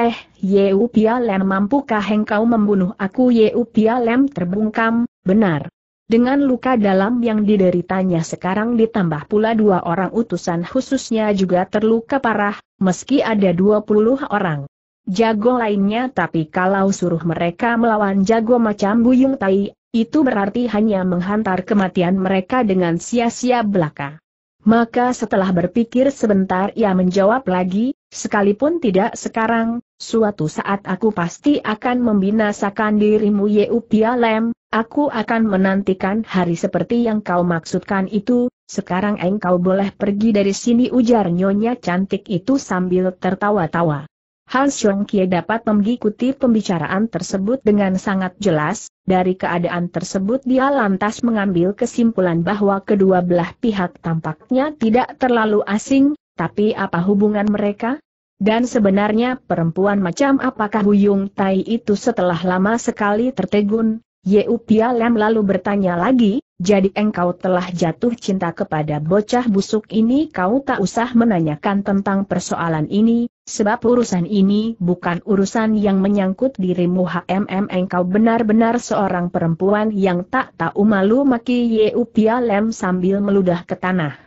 eh, Yeu Pia Lem mampukah engkau membunuh aku Yeu Pia Lem terbungkam, Benar. Dengan luka dalam yang dideritanya sekarang ditambah pula dua orang utusan khususnya juga terluka parah, meski ada 20 orang. Jago lainnya tapi kalau suruh mereka melawan jago macam Buyung Tai, itu berarti hanya menghantar kematian mereka dengan sia-sia belaka. Maka setelah berpikir sebentar ia menjawab lagi, sekalipun tidak sekarang, suatu saat aku pasti akan membinasakan dirimu Yeupia Lem, Aku akan menantikan hari seperti yang kau maksudkan itu, sekarang engkau boleh pergi dari sini ujar nyonya cantik itu sambil tertawa-tawa. Han Xiong Kie dapat mengikuti pembicaraan tersebut dengan sangat jelas, dari keadaan tersebut dia lantas mengambil kesimpulan bahwa kedua belah pihak tampaknya tidak terlalu asing, tapi apa hubungan mereka? Dan sebenarnya perempuan macam apakah Huyung Tai itu setelah lama sekali tertegun, Yeu Pialem lalu bertanya lagi, jadi engkau telah jatuh cinta kepada bocah busuk ini kau tak usah menanyakan tentang persoalan ini, sebab urusan ini bukan urusan yang menyangkut dirimu HMM engkau benar-benar seorang perempuan yang tak tahu malu maki Yeu Pialem sambil meludah ke tanah.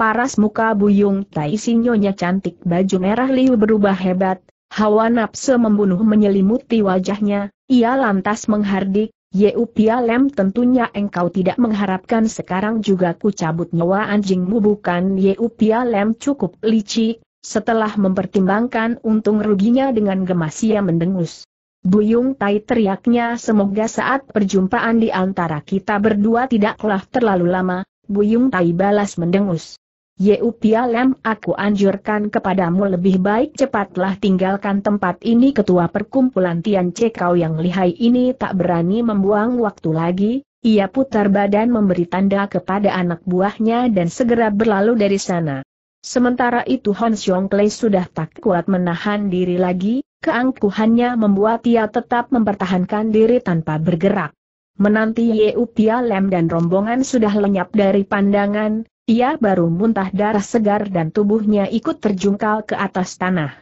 Paras muka buyung tai sinyonya cantik baju merah liu berubah hebat, hawa nafsu membunuh menyelimuti wajahnya, ia lantas menghardik, Yeupia Lem tentunya engkau tidak mengharapkan sekarang juga ku cabut nyawa anjingmu bukan Yeupia Lem cukup licik, setelah mempertimbangkan untung ruginya dengan gemas ia mendengus. Buyung Tai teriaknya semoga saat perjumpaan di antara kita berdua tidaklah terlalu lama, Buyung Tai balas mendengus. Yeu Pialem aku anjurkan kepadamu lebih baik cepatlah tinggalkan tempat ini ketua perkumpulan Tian Kau yang lihai ini tak berani membuang waktu lagi, ia putar badan memberi tanda kepada anak buahnya dan segera berlalu dari sana. Sementara itu Hon Xiong Klei sudah tak kuat menahan diri lagi, keangkuhannya membuat ia tetap mempertahankan diri tanpa bergerak. Menanti Yeu Pialem dan rombongan sudah lenyap dari pandangan, ia baru muntah darah segar dan tubuhnya ikut terjungkal ke atas tanah.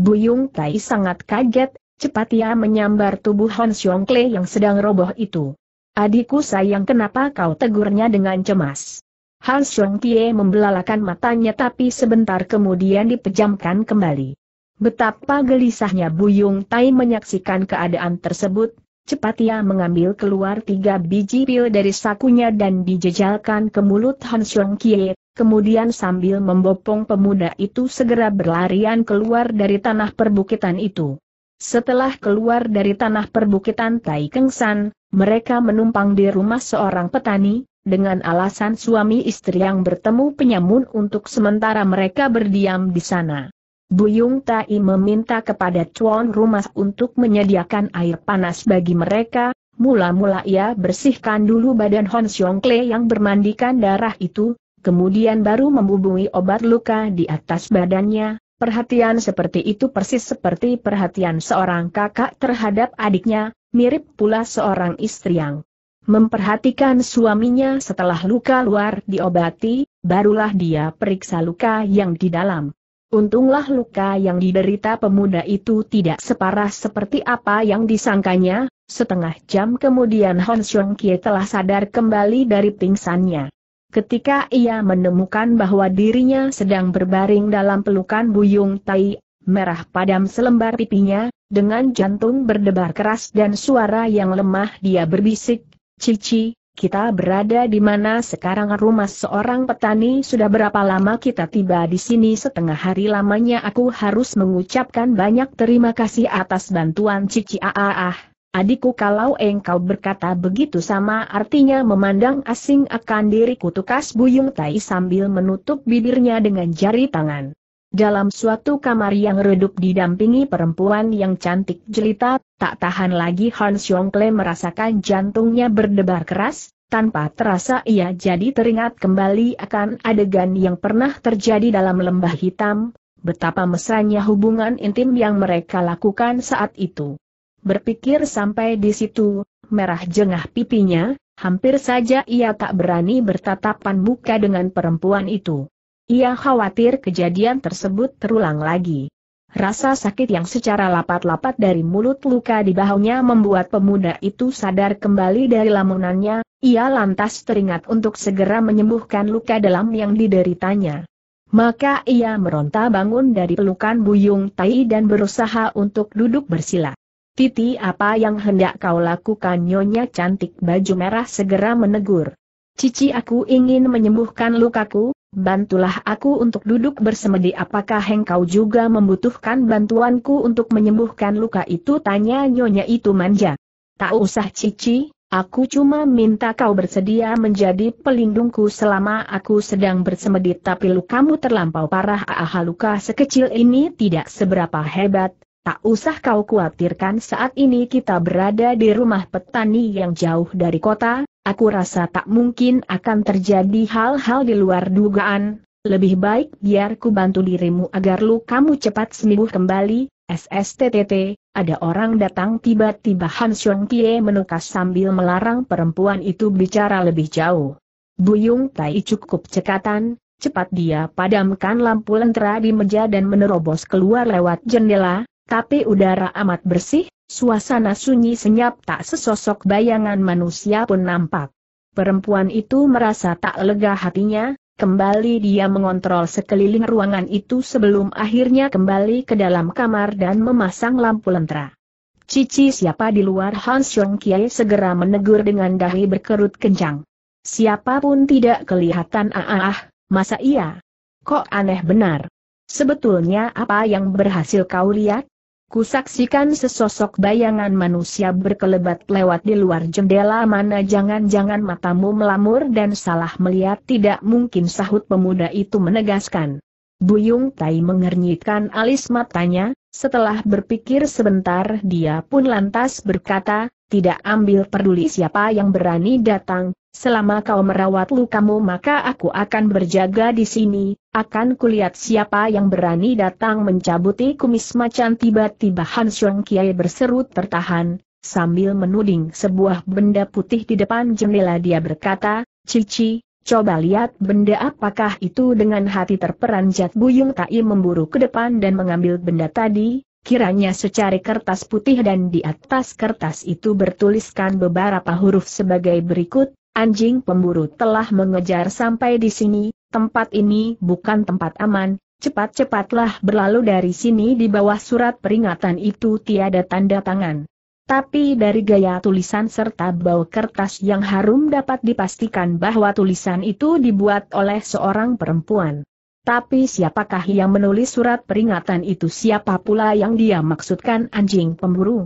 Buyung Tai sangat kaget, cepat ia menyambar tubuh Hon Xiong yang sedang roboh itu. Adikku sayang kenapa kau tegurnya dengan cemas? Hans Xiong membelalakan matanya tapi sebentar kemudian dipejamkan kembali. Betapa gelisahnya Buyung Tai menyaksikan keadaan tersebut, Cepat ia mengambil keluar tiga biji pil dari sakunya dan dijejalkan ke mulut Han Xiong Kie, kemudian sambil membopong pemuda itu segera berlarian keluar dari tanah perbukitan itu. Setelah keluar dari tanah perbukitan Tai San, mereka menumpang di rumah seorang petani, dengan alasan suami istri yang bertemu penyamun untuk sementara mereka berdiam di sana. Buyung Tai meminta kepada tuan rumah untuk menyediakan air panas bagi mereka, mula-mula ia bersihkan dulu badan Hon Xiong Kle yang bermandikan darah itu, kemudian baru membubungi obat luka di atas badannya, perhatian seperti itu persis seperti perhatian seorang kakak terhadap adiknya, mirip pula seorang istri yang memperhatikan suaminya setelah luka luar diobati, barulah dia periksa luka yang di dalam. Untunglah luka yang diderita pemuda itu tidak separah seperti apa yang disangkanya, setengah jam kemudian Hon Xiong Kie telah sadar kembali dari pingsannya. Ketika ia menemukan bahwa dirinya sedang berbaring dalam pelukan Buyung Tai, merah padam selembar pipinya, dengan jantung berdebar keras dan suara yang lemah dia berbisik, Cici, kita berada di mana sekarang rumah seorang petani sudah berapa lama kita tiba di sini setengah hari lamanya aku harus mengucapkan banyak terima kasih atas bantuan Cici Aaah. Adikku kalau engkau berkata begitu sama artinya memandang asing akan diriku tukas Buyung Tai sambil menutup bibirnya dengan jari tangan. Dalam suatu kamar yang redup didampingi perempuan yang cantik jelita, tak tahan lagi Hans Yongle merasakan jantungnya berdebar keras, tanpa terasa ia jadi teringat kembali akan adegan yang pernah terjadi dalam lembah hitam, betapa mesranya hubungan intim yang mereka lakukan saat itu. Berpikir sampai di situ, merah jengah pipinya, hampir saja ia tak berani bertatapan muka dengan perempuan itu. Ia khawatir kejadian tersebut terulang lagi. Rasa sakit yang secara lapat-lapat dari mulut luka di bahunya membuat pemuda itu sadar kembali dari lamunannya, ia lantas teringat untuk segera menyembuhkan luka dalam yang dideritanya. Maka ia meronta bangun dari pelukan Buyung Tai dan berusaha untuk duduk bersila. Titi apa yang hendak kau lakukan nyonya cantik baju merah segera menegur. Cici aku ingin menyembuhkan lukaku, Bantulah aku untuk duduk bersemedi apakah engkau juga membutuhkan bantuanku untuk menyembuhkan luka itu tanya nyonya itu manja. Tak usah cici, aku cuma minta kau bersedia menjadi pelindungku selama aku sedang bersemedi tapi lukamu terlampau parah aha luka sekecil ini tidak seberapa hebat. Tak usah kau khawatirkan saat ini kita berada di rumah petani yang jauh dari kota, Aku rasa tak mungkin akan terjadi hal-hal di luar dugaan, lebih baik biar ku bantu dirimu agar lu kamu cepat sembuh kembali, SSTTT, ada orang datang tiba-tiba Han Xiong Kie menukas sambil melarang perempuan itu bicara lebih jauh. Buyung Tai cukup cekatan, cepat dia padamkan lampu lentera di meja dan menerobos keluar lewat jendela, tapi udara amat bersih, suasana sunyi senyap tak sesosok bayangan manusia pun nampak. Perempuan itu merasa tak lega hatinya, kembali dia mengontrol sekeliling ruangan itu sebelum akhirnya kembali ke dalam kamar dan memasang lampu lentera. Cici siapa di luar Hans Yong Kiai segera menegur dengan dahi berkerut kencang. Siapapun tidak kelihatan ah, ah, ah masa iya? Kok aneh benar? Sebetulnya apa yang berhasil kau lihat? Kusaksikan sesosok bayangan manusia berkelebat lewat di luar jendela mana jangan-jangan matamu melamur dan salah melihat tidak mungkin sahut pemuda itu menegaskan. Buyung Tai mengernyitkan alis matanya, setelah berpikir sebentar dia pun lantas berkata, tidak ambil peduli siapa yang berani datang, Selama kau merawat lukamu maka aku akan berjaga di sini, akan kulihat siapa yang berani datang mencabuti kumis macan tiba-tiba Han Xiong Kiai berseru tertahan, sambil menuding sebuah benda putih di depan jendela dia berkata, Cici, coba lihat benda apakah itu dengan hati terperanjat Buyung Tai memburu ke depan dan mengambil benda tadi, kiranya secari kertas putih dan di atas kertas itu bertuliskan beberapa huruf sebagai berikut, Anjing pemburu telah mengejar sampai di sini, tempat ini bukan tempat aman, cepat-cepatlah berlalu dari sini di bawah surat peringatan itu tiada tanda tangan. Tapi dari gaya tulisan serta bau kertas yang harum dapat dipastikan bahwa tulisan itu dibuat oleh seorang perempuan. Tapi siapakah yang menulis surat peringatan itu siapa pula yang dia maksudkan anjing pemburu?